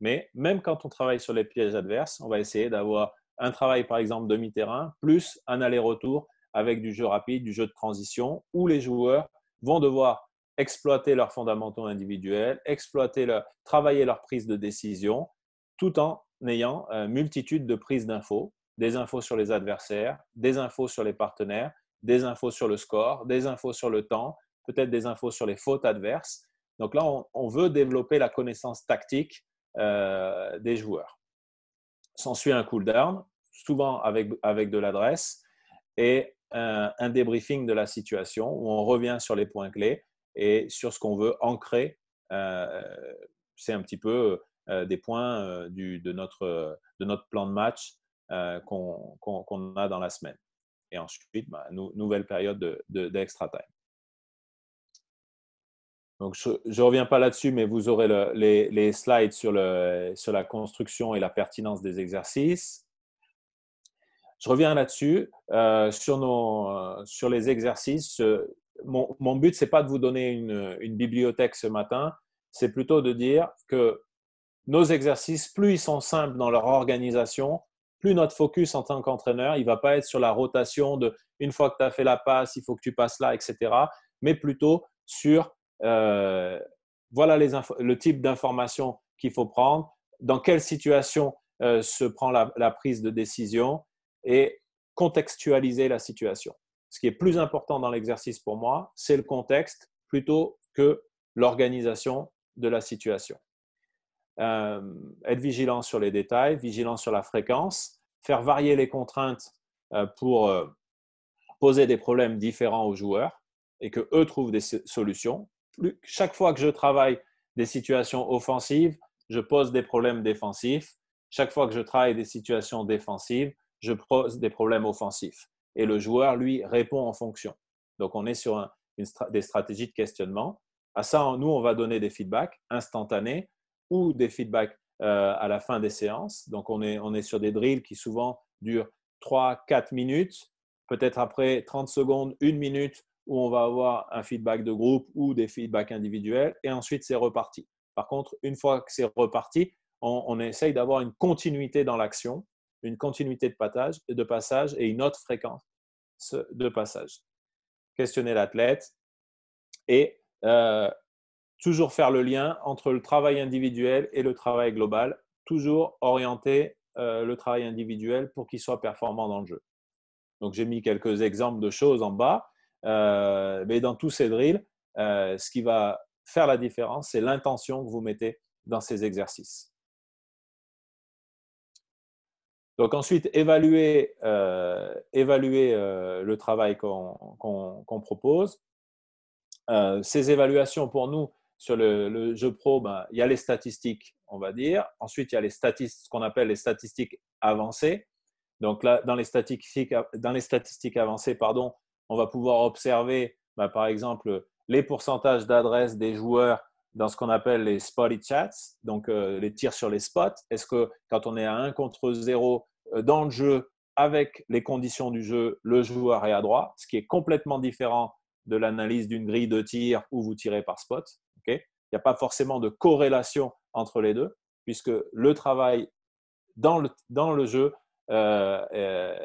Mais même quand on travaille sur les pièges adverses, on va essayer d'avoir un travail, par exemple, demi-terrain, plus un aller-retour avec du jeu rapide, du jeu de transition, où les joueurs vont devoir exploiter leurs fondamentaux individuels, exploiter leur, travailler leur prise de décision, tout en ayant une euh, multitude de prises d'infos, des infos sur les adversaires, des infos sur les partenaires, des infos sur le score, des infos sur le temps, peut-être des infos sur les fautes adverses. Donc là, on, veut développer la connaissance tactique euh, des joueurs. S'ensuit un cooldown, souvent avec, avec de l'adresse, et euh, un, débriefing de la situation où on revient sur les points clés et sur ce qu'on veut ancrer. Euh, c'est un petit peu euh, des points de, notre, de notre plan de match qu'on a dans la semaine. Et ensuite, bah, nouvelle période d'extra time. Donc, je ne reviens pas là-dessus, mais vous aurez les, slides sur la construction et la pertinence des exercices. Je reviens là-dessus euh, sur, euh, sur les exercices. Euh, mon, but, ce n'est pas de vous donner une, bibliothèque ce matin, c'est plutôt de dire que nos exercices, plus ils sont simples dans leur organisation, plus notre focus en tant qu'entraîneur, il ne va pas être sur la rotation de une fois que tu as fait la passe, il faut que tu passes là, etc. Mais plutôt sur voilà les le type d'information qu'il faut prendre, dans quelle situation se prend la, prise de décision et contextualiser la situation. Ce qui est plus important dans l'exercice pour moi, c'est le contexte plutôt que l'organisation de la situation. Euh, être vigilant sur les détails, vigilant sur la fréquence, faire varier les contraintes euh, pour euh, poser des problèmes différents aux joueurs et que eux trouvent des solutions. chaque fois que je travaille des situations offensives, je pose des problèmes défensifs. Chaque fois que je travaille des situations défensives, je pose des problèmes offensifs. Et le joueur, lui, répond en fonction. Donc, on est sur des stratégies de questionnement. À ça, nous, on va donner des feedbacks instantanés ou des feedbacks euh, à la fin des séances. Donc, on est, sur des drills qui souvent durent 3-4 minutes, peut-être après 30 secondes, une minute, où on va avoir un feedback de groupe ou des feedbacks individuels, et ensuite c'est reparti. Par contre, une fois que c'est reparti, on essaye d'avoir une continuité dans l'action une continuité de passage, de passage et une autre fréquence de passage. Questionner l'athlète et euh, toujours faire le lien entre le travail individuel et le travail global, toujours orienter euh, le travail individuel pour qu'il soit performant dans le jeu. Donc j'ai mis quelques exemples de choses en bas, euh, mais dans tous ces drills, ce qui va faire la différence, c'est l'intention que vous mettez dans ces exercices. Donc ensuite, évaluer, euh, euh, le travail qu'on propose. Euh, ces évaluations pour nous sur le, jeu pro, ben, il y a les statistiques, on va dire. Ensuite, il y a les ce qu'on appelle les statistiques avancées. Donc là, dans les statistiques, avancées, pardon, on va pouvoir observer, ben, par exemple, les pourcentages d'adresses des joueurs dans ce qu'on appelle les spotty chats, donc euh, les tirs sur les spots. Est-ce que quand on est à 1 contre 0 euh, dans le jeu, avec les conditions du jeu, le joueur est à droite, ce qui est complètement différent de l'analyse d'une grille de tir où vous tirez par spot. Il n'y a pas forcément de corrélation entre les deux, puisque le travail dans le, dans le jeu euh,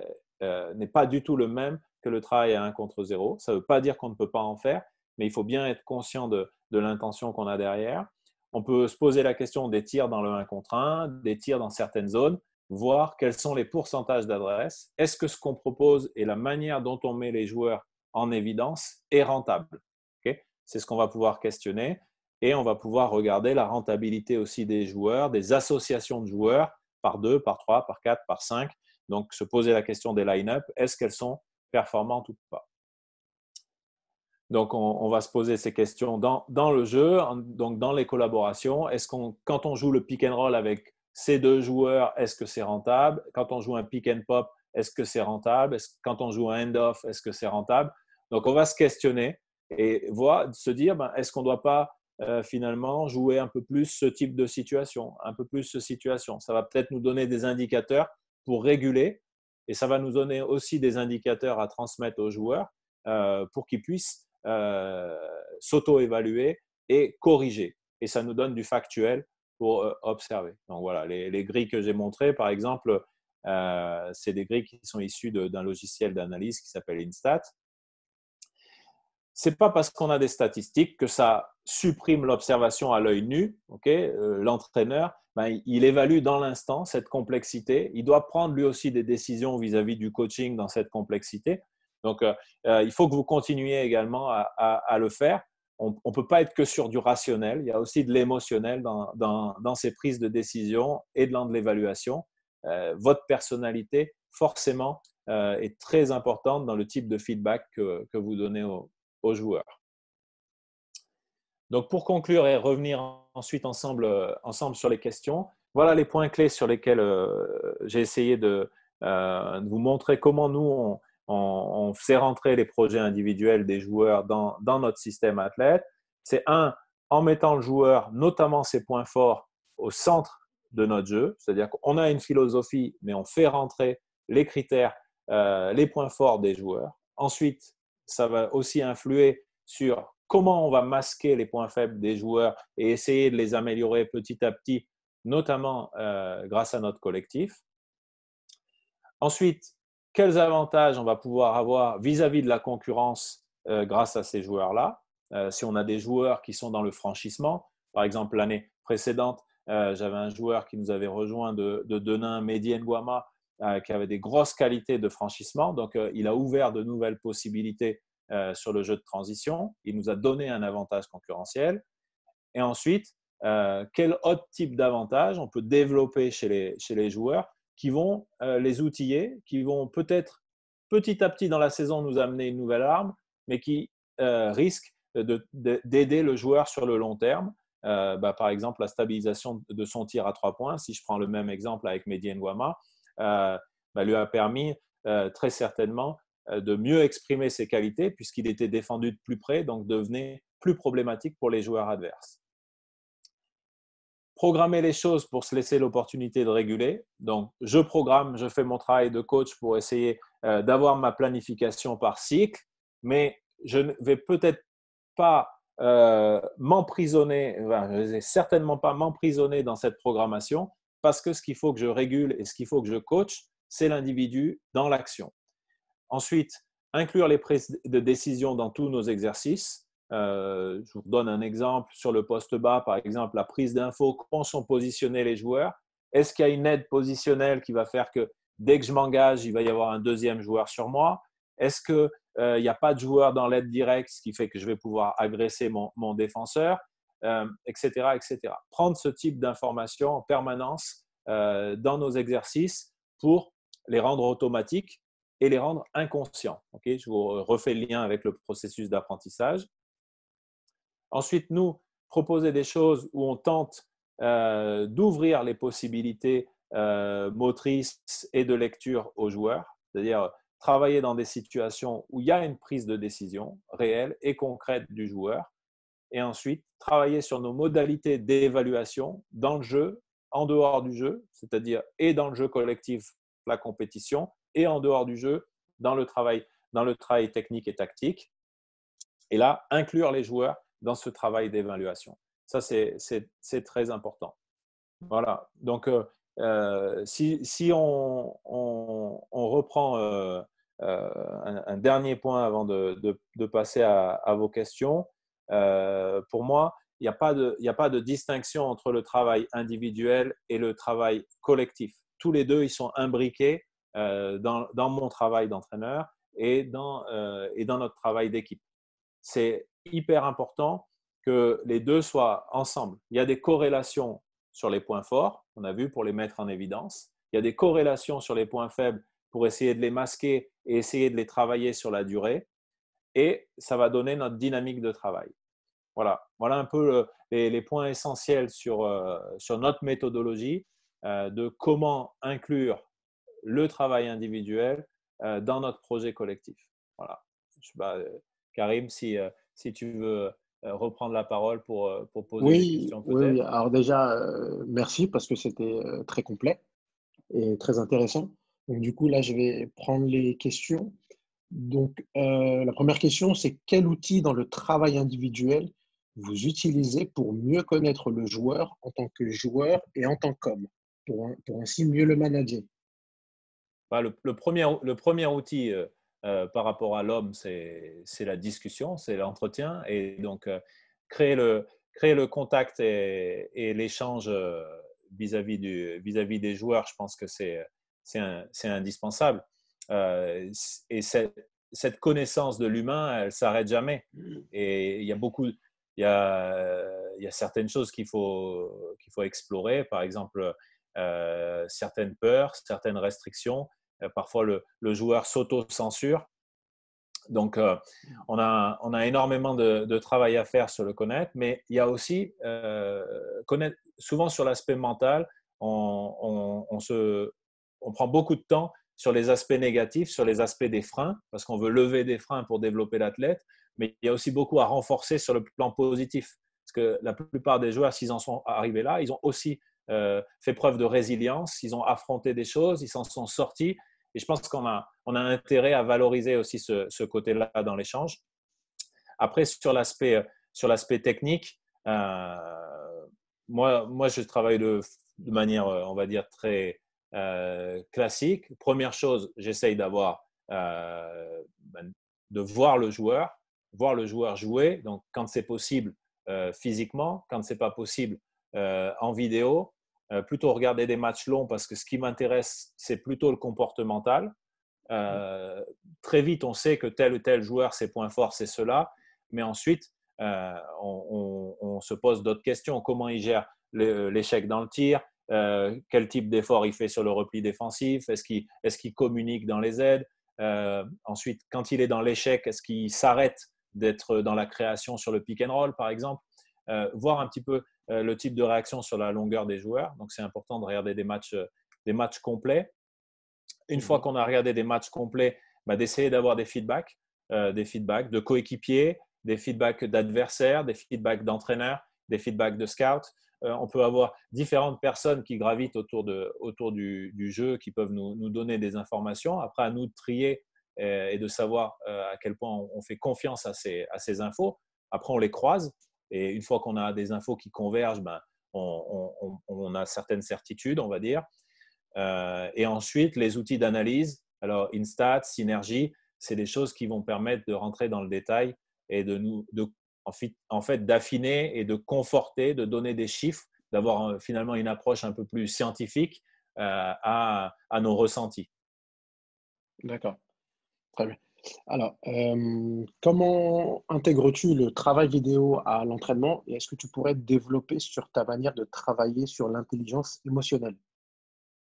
n'est pas du tout le même que le travail à 1 contre 0. Ça ne veut pas dire qu'on ne peut pas en faire, mais il faut bien être conscient de, de l'intention qu'on a derrière. On peut se poser la question des tirs dans le 1 contre 1, des tirs dans certaines zones, voir quels sont les pourcentages d'adresses. Est-ce que ce qu'on propose et la manière dont on met les joueurs en évidence est rentable C'est ce qu'on va pouvoir questionner et on va pouvoir regarder la rentabilité aussi des joueurs, des associations de joueurs par 2, par 3, par 4, par 5. Donc se poser la question des line-up, est-ce qu'elles sont performantes ou pas donc, on, va se poser ces questions dans, le jeu, donc dans les collaborations. est quand on joue le pick and roll avec ces deux joueurs, est-ce que c'est rentable Quand on joue un pick and pop, est-ce que c'est rentable Quand on joue un end-off, est-ce que c'est rentable Donc, on va se questionner et voir, se dire, ben, est-ce qu'on ne doit pas euh, finalement jouer un peu plus ce type de situation, un peu plus ce situation Ça va peut-être nous donner des indicateurs pour réguler et ça va nous donner aussi des indicateurs à transmettre aux joueurs euh, pour qu'ils puissent euh, s'auto-évaluer et corriger. Et ça nous donne du factuel pour euh, observer. Donc voilà, les, les grilles que j'ai montrées, par exemple, euh, c'est des grilles qui sont issues d'un logiciel d'analyse qui s'appelle Instat. C'est pas parce qu'on a des statistiques que ça supprime l'observation à l'œil nu. L'entraîneur, ben, il évalue dans l'instant cette complexité. Il doit prendre lui aussi des décisions vis à -vis du coaching dans cette complexité. Donc, euh, euh, il faut que vous continuiez également à, le faire on ne peut pas être que sur du rationnel. Il y a aussi de l'émotionnel dans, ces prises de décision et dans de l'évaluation. Euh, votre personnalité, forcément, est très importante dans le type de feedback que, vous donnez aux joueurs. Donc, pour conclure et revenir ensuite ensemble, sur les questions, voilà les points clés sur lesquels j'ai essayé de, de, vous montrer comment nous, on, on, fait rentrer les projets individuels des joueurs dans, notre système athlète. C'est un, en mettant le joueur, notamment ses points forts, au centre de notre jeu. C'est-à-dire qu'on a une philosophie, mais on fait rentrer les critères, euh, les points forts des joueurs. Ensuite, ça va aussi influer sur comment on va masquer les points faibles des joueurs et essayer de les améliorer petit à petit, notamment euh, grâce à notre collectif. Ensuite, quels avantages on va pouvoir avoir vis-à-vis de la concurrence euh, grâce à ces joueurs-là. Euh, si on a des joueurs qui sont dans le franchissement, par exemple l'année précédente, euh, j'avais un joueur qui nous avait rejoint de, Denain, Mehdi Nguama, qui avait des grosses qualités de franchissement. Donc, il a ouvert de nouvelles possibilités sur le jeu de transition. Il nous a donné un avantage concurrentiel. Et ensuite, quel autre type d'avantage on peut développer chez les joueurs qui vont euh, les outiller, qui vont peut-être petit à petit dans la saison nous amener une nouvelle arme, mais qui euh, risquent d'aider le joueur sur le long terme. Euh, bah, par exemple, la stabilisation de son tir à trois points, si je prends le même exemple avec Mehdi Nguama, bah, lui a permis très certainement de mieux exprimer ses qualités puisqu'il était défendu de plus près, donc devenait plus problématique pour les joueurs adverses programmer les choses pour se laisser l'opportunité de réguler. Donc, je programme, je fais mon travail de coach pour essayer euh, d'avoir ma planification par cycle, mais je ne vais peut-être pas euh, m'emprisonner, je ne vais certainement pas m'emprisonner dans cette programmation parce que ce qu'il faut que je régule et ce qu'il faut que je coach, c'est l'individu dans l'action. Ensuite, inclure les prises de décision dans tous nos exercices, euh, je vous donne un exemple sur le poste bas, par exemple, la prise d'infos, comment sont positionnés les joueurs. Est-ce qu'il y a une aide positionnelle qui va faire que dès que je m'engage, il va y avoir un deuxième joueur sur moi Est-ce qu'il euh, n'y a pas de joueur dans l'aide directe, ce qui fait que je vais pouvoir agresser mon, défenseur etc., euh, etc. Prendre ce type d'informations en permanence dans nos exercices pour les rendre automatiques et les rendre inconscients. je vous refais le lien avec le processus d'apprentissage. Ensuite, nous, proposer des choses où on tente euh, d'ouvrir les possibilités euh, motrices et de lecture aux joueurs, c'est-à-dire travailler dans des situations où il y a une prise de décision réelle et concrète du joueur, et ensuite travailler sur nos modalités d'évaluation dans le jeu, en dehors du jeu, c'est-à-dire et dans le jeu collectif, la compétition, et en dehors du jeu, dans le travail, dans le travail technique et tactique. Et là, inclure les joueurs dans ce travail d'évaluation. Ça, c'est très important. Voilà. Donc, euh, euh, si, si on, on, reprend euh, un, dernier point avant de, de, passer à, vos questions, pour moi, il n'y a, pas de, a pas de distinction entre le travail individuel et le travail collectif. Tous les deux, ils sont imbriqués dans, dans, mon travail d'entraîneur et, dans, et dans notre travail d'équipe. C'est hyper important que les deux soient ensemble. Il y a des corrélations sur les points forts, on a vu, pour les mettre en évidence. Il y a des corrélations sur les points faibles pour essayer de les masquer et essayer de les travailler sur la durée. Et ça va donner notre dynamique de travail. Voilà, voilà un peu euh, les, points essentiels sur, euh, sur notre méthodologie euh, de comment inclure le travail individuel dans notre projet collectif. Voilà. Karim, si, si tu veux euh, reprendre la parole pour, euh, poser des Oui, alors déjà, euh, merci parce que c'était très complet et très intéressant. Donc, du coup, là, je vais prendre les questions. Donc, la première question, c'est quel outil dans le travail individuel vous utilisez pour mieux connaître le joueur en tant que joueur et en tant qu'homme, pour, ainsi mieux le manager bah, le, premier, le premier outil euh, par rapport à l'homme, c'est la discussion, c'est l'entretien. Et donc, euh, créer, le, contact et, l'échange euh, vis-à-vis des joueurs, je pense que c'est indispensable. et cette, connaissance de l'humain, elle ne s'arrête jamais. Et il y a beaucoup, il y a, certaines choses qu'il faut explorer, par exemple, certaines peurs, certaines restrictions. Euh, parfois, le, joueur s'auto-censure. Donc, euh, on, a, on, a, énormément de, travail à faire sur le connaître, mais il y a aussi euh, connaître, souvent sur l'aspect mental, on, se, on prend beaucoup de temps sur les aspects négatifs, sur les aspects des freins, parce qu'on veut lever des freins pour développer l'athlète, mais il y a aussi beaucoup à renforcer sur le plan positif, parce que la plupart des joueurs, s'ils en sont arrivés là, ils ont aussi fait preuve de résilience, ils ont affronté des choses, ils s'en sont sortis, et je pense qu'on a, on a intérêt à valoriser aussi ce, ce côté-là dans l'échange. Après, sur l'aspect, sur l'aspect technique, euh, moi, moi, je travaille de, manière, on va dire, très euh, classique. Première chose, j'essaye d'avoir, euh, ben, de voir le joueur, voir le joueur jouer. Donc, quand c'est possible physiquement, quand ce c'est pas possible en vidéo, euh, plutôt regarder des matchs longs parce que ce qui m'intéresse, c'est plutôt le comportemental. Euh, mm-hmm. très vite, on sait que tel ou tel joueur, ses points forts, c'est cela. Mais ensuite, euh, on, se pose d'autres questions. Comment il gère l'échec dans le tir Quel type d'effort il fait sur le repli défensif Est-ce qu'il est communique dans les aides Ensuite, quand il est dans l'échec, est-ce qu'il s'arrête d'être dans la création sur le pick and roll, par exemple Voir un petit peu euh, le type de réaction sur la longueur des joueurs. Donc, c'est important de regarder des matchs, euh, complets. Une mhm. fois qu'on a regardé des matchs complets, bah, d'essayer d'avoir des feedbacks, euh, des feedbacks de coéquipiers, des feedbacks d'adversaires, des feedbacks d'entraîneurs, des feedbacks de scouts. on peut avoir différentes personnes qui gravitent autour, autour du, jeu, qui peuvent nous, donner des informations. Après, à nous de trier et, de savoir à quel point on, fait confiance à ces infos. Après, on les croise et une fois qu'on a des infos qui convergent, ben, on, a certaines certitudes, on va dire. Euh, et ensuite, les outils d'analyse, alors Instat, Synergie, c'est des choses qui vont permettre de rentrer dans le détail et de nous, de, en fait, d'affiner et de conforter, de donner des chiffres, d'avoir euh, finalement une approche un peu plus scientifique euh, à, à nos ressentis. D'accord. Très bien. Alors, euh, comment intègres-tu le travail vidéo à l'entraînement et est-ce que tu pourrais développer sur ta manière de travailler sur l'intelligence émotionnelle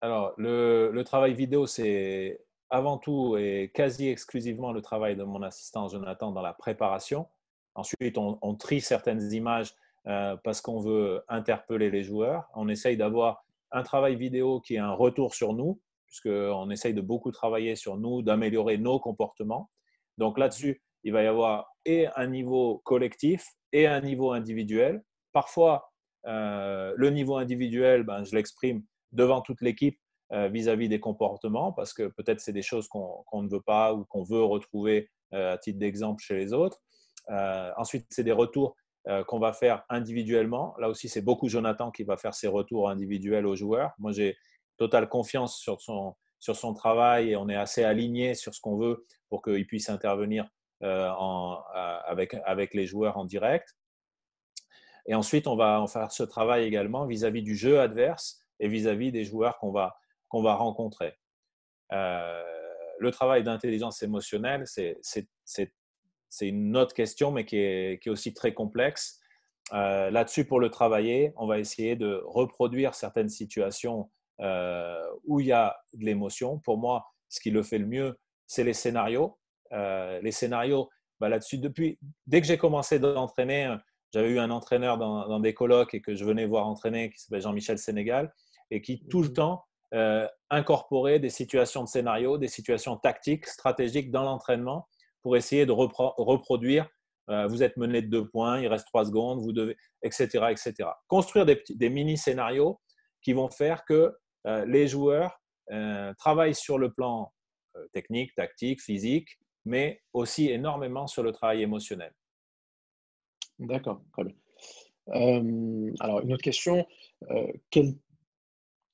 Alors, le, travail vidéo, c'est avant tout et quasi exclusivement le travail de mon assistant Jonathan dans la préparation. Ensuite, on, trie certaines images euh, parce qu'on veut interpeller les joueurs. On essaye d'avoir un travail vidéo qui est un retour sur nous, puisqu'on essaye de beaucoup travailler sur nous, d'améliorer nos comportements. Donc là-dessus, il va y avoir et un niveau collectif et un niveau individuel. Parfois, euh, le niveau individuel, ben, je l'exprime devant toute l'équipe euh, vis-à-vis des comportements, parce que peut-être c'est des choses qu'on, ne veut pas ou qu'on veut retrouver euh, à titre d'exemple chez les autres. ensuite, c'est des retours qu'on va faire individuellement. Là aussi, c'est beaucoup Jonathan qui va faire ses retours individuels aux joueurs. Moi, j'ai, totale confiance sur son, travail et on est assez aligné sur ce qu'on veut pour qu'il puisse intervenir euh, euh, avec, les joueurs en direct. Et ensuite, on va en faire ce travail également vis-à-vis du jeu adverse et vis-à-vis des joueurs qu'on va, rencontrer. Euh, le travail d'intelligence émotionnelle, c'est une autre question, mais qui est, aussi très complexe. Là-dessus, pour le travailler, on va essayer de reproduire certaines situations euh, où il y a de l'émotion. Pour moi, ce qui le fait le mieux, c'est les scénarios. Euh, les scénarios, bah, là-dessus, depuis, dès que j'ai commencé d'entraîner, hein, j'avais eu un entraîneur dans, des colloques et que je venais voir entraîner, qui s'appelle Jean-Michel Sénégal, et qui tout le mhm. temps euh, incorporait des situations de scénarios, des situations tactiques, stratégiques dans l'entraînement pour essayer de reproduire vous êtes mené de deux points, il reste trois secondes, vous devez, etc., etc. Construire des, des mini scénarios qui vont faire que euh, les joueurs euh, travaillent sur le plan euh, technique, tactique, physique, mais aussi énormément sur le travail émotionnel. D'accord, très alors, une autre question.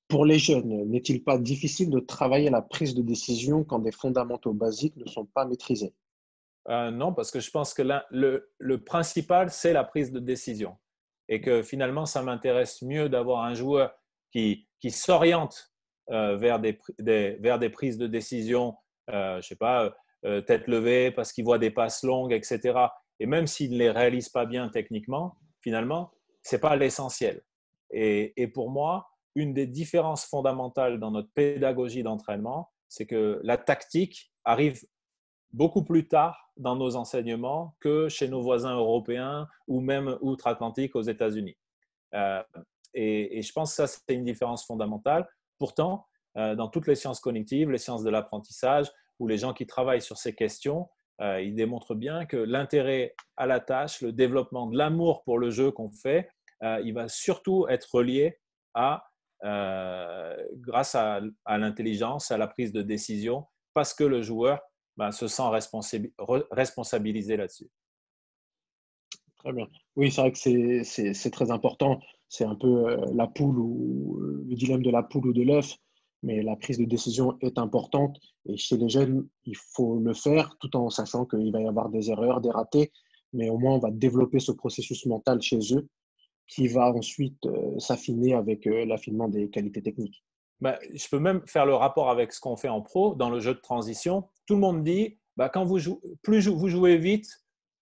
Pour les jeunes, n'est-il pas difficile de travailler la prise de décision quand des fondamentaux basiques ne sont pas maîtrisés Non, parce que je pense que le principal, c'est la prise de décision. Et que finalement, ça m'intéresse mieux d'avoir un joueur qui qui s'orientent euh, vers, des, vers des prises de décision, euh, je sais pas, euh, tête levée, parce qu'ils voient des passes longues, etc. Et même s'ils ne les réalisent pas bien techniquement, finalement, ce n'est pas l'essentiel. Et, pour moi, une des différences fondamentales dans notre pédagogie d'entraînement, c'est que la tactique arrive beaucoup plus tard dans nos enseignements que chez nos voisins européens ou même outre-Atlantique aux États-Unis. Et, je pense que ça, c'est une différence fondamentale. Pourtant, euh, dans toutes les sciences cognitives, les sciences de l'apprentissage, où les gens qui travaillent sur ces questions, euh, ils démontrent bien que l'intérêt à la tâche, le développement de l'amour pour le jeu qu'on fait, euh, il va surtout être relié à, grâce à, l'intelligence, à la prise de décision, parce que le joueur ben, se sent responsabilisé là-dessus. Oui, c'est vrai que c'est très important. C'est un peu euh, la poule ou euh, le dilemme de la poule ou de l'œuf, mais la prise de décision est importante. Et chez les jeunes, il faut le faire tout en sachant qu'il va y avoir des erreurs, des ratés, mais au moins on va développer ce processus mental chez eux qui va ensuite euh, s'affiner avec l'affinement des qualités techniques. Bah, je peux même faire le rapport avec ce qu'on fait en pro dans le jeu de transition. Tout le monde dit, bah, quand plus vous jouez vite,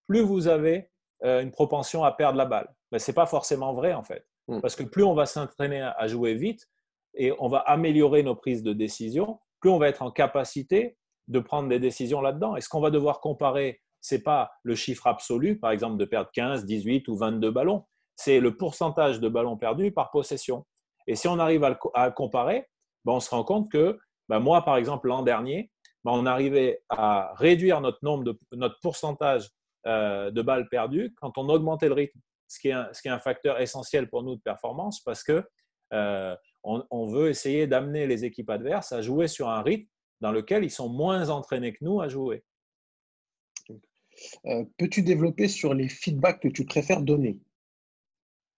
plus vous avez euh, une propension à perdre la balle. ce n'est pas forcément vrai, en fait. Hmm. Parce que plus on va s'entraîner à jouer vite et on va améliorer nos prises de décision, plus on va être en capacité de prendre des décisions là-dedans. Et ce qu'on va devoir comparer, ce n'est pas le chiffre absolu, par exemple, de perdre 15, 18 ou 22 ballons, c'est le pourcentage de ballons perdus par possession. Et si on arrive à, comparer, ben on se rend compte que ben, moi, par exemple, l'an dernier, ben on arrivait à réduire notre, nombre de, notre pourcentage euh, de balles perdues quand on augmentait le rythme, ce qui est un, facteur essentiel pour nous de performance parce que euh, on, veut essayer d'amener les équipes adverses à jouer sur un rythme dans lequel ils sont moins entraînés que nous à jouer. Euh, peux-tu développer sur les feedbacks que tu préfères donner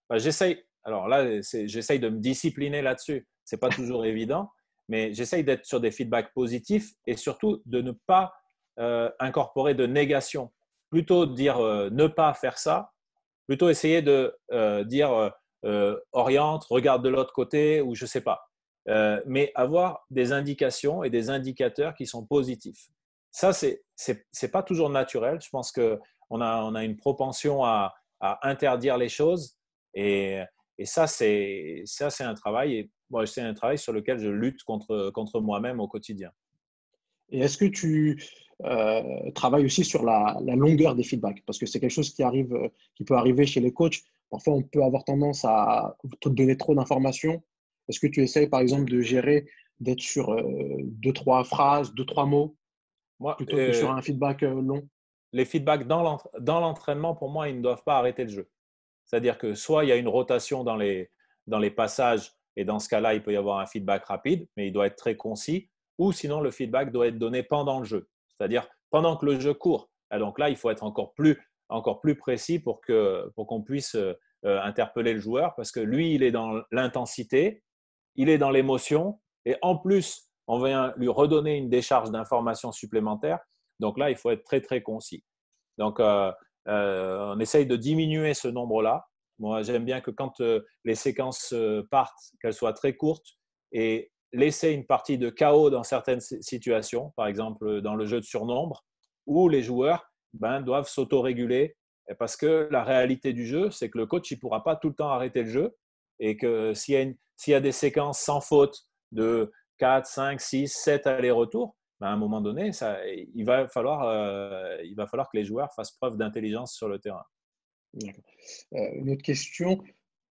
bah, J'essaye. Alors là, j'essaye de me discipliner là-dessus. Ce n'est pas toujours évident, mais j'essaye d'être sur des feedbacks positifs et surtout de ne pas incorporer de négation plutôt dire euh, ne pas faire ça, plutôt essayer de euh, dire euh, oriente, regarde de l'autre côté ou je ne sais pas. mais avoir des indications et des indicateurs qui sont positifs. Ça, c'est n'est pas toujours naturel. Je pense qu'on a, on a une propension à, à interdire les choses. Et, et ça, c'est un travail. Et moi, c'est un travail sur lequel je lutte contre, contre moi-même au quotidien. Et est-ce que tu, euh, travaille aussi sur la, longueur des feedbacks, parce que c'est quelque chose qui, arrive, euh, qui peut arriver chez les coachs. Parfois, on peut avoir tendance à te donner trop d'informations. Est-ce que tu essayes, par exemple, de gérer, d'être sur euh, deux, trois phrases, deux, trois mots, plutôt que sur un feedback long Les feedbacks dans l'entraînement, pour moi, ils ne doivent pas arrêter le jeu. C'est-à-dire que soit il y a une rotation dans les, dans les passages, et dans ce cas-là, il peut y avoir un feedback rapide, mais il doit être très concis, ou sinon le feedback doit être donné pendant le jeu c'est-à-dire pendant que le jeu court. donc là, il faut être encore plus, encore plus précis pour qu'on pour qu'on puisse euh, interpeller le joueur, parce que lui, il est dans l'intensité, il est dans l'émotion, et en plus, on vient lui redonner une décharge d'informations supplémentaires. Donc là, il faut être très, très concis. Donc, euh, euh, on essaye de diminuer ce nombre-là. Moi, j'aime bien que quand les séquences partent, qu'elles soient très courtes et laisser une partie de chaos dans certaines situations, par exemple euh, dans le jeu de surnombre, où les joueurs ben, doivent s'autoréguler parce que la réalité du jeu, c'est que le coach ne pourra pas tout le temps arrêter le jeu et que s'il y, a des séquences sans faute de 4, 5, 6, 7 allers-retours, ben, à un moment donné, il, va falloir, euh, va falloir que les joueurs fassent preuve d'intelligence sur le terrain. Euh, une autre question,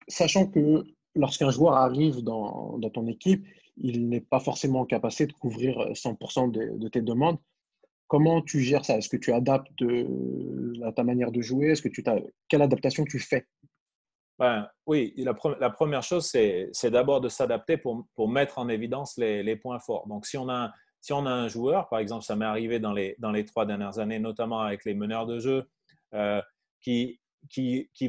sachant que lorsqu'un joueur arrive dans ton équipe, il n'est pas forcément en capacité de couvrir 100% euh, de, tes demandes. Comment tu gères ça Est-ce que tu adaptes euh, à ta manière de jouer ce que quelle adaptation tu fais ben, Oui, la, première chose, c'est d'abord de s'adapter pour, mettre en évidence les, points forts. Donc, si on a un, joueur, par exemple, ça m'est arrivé dans les, trois dernières années, notamment avec les meneurs de jeu, euh, qui,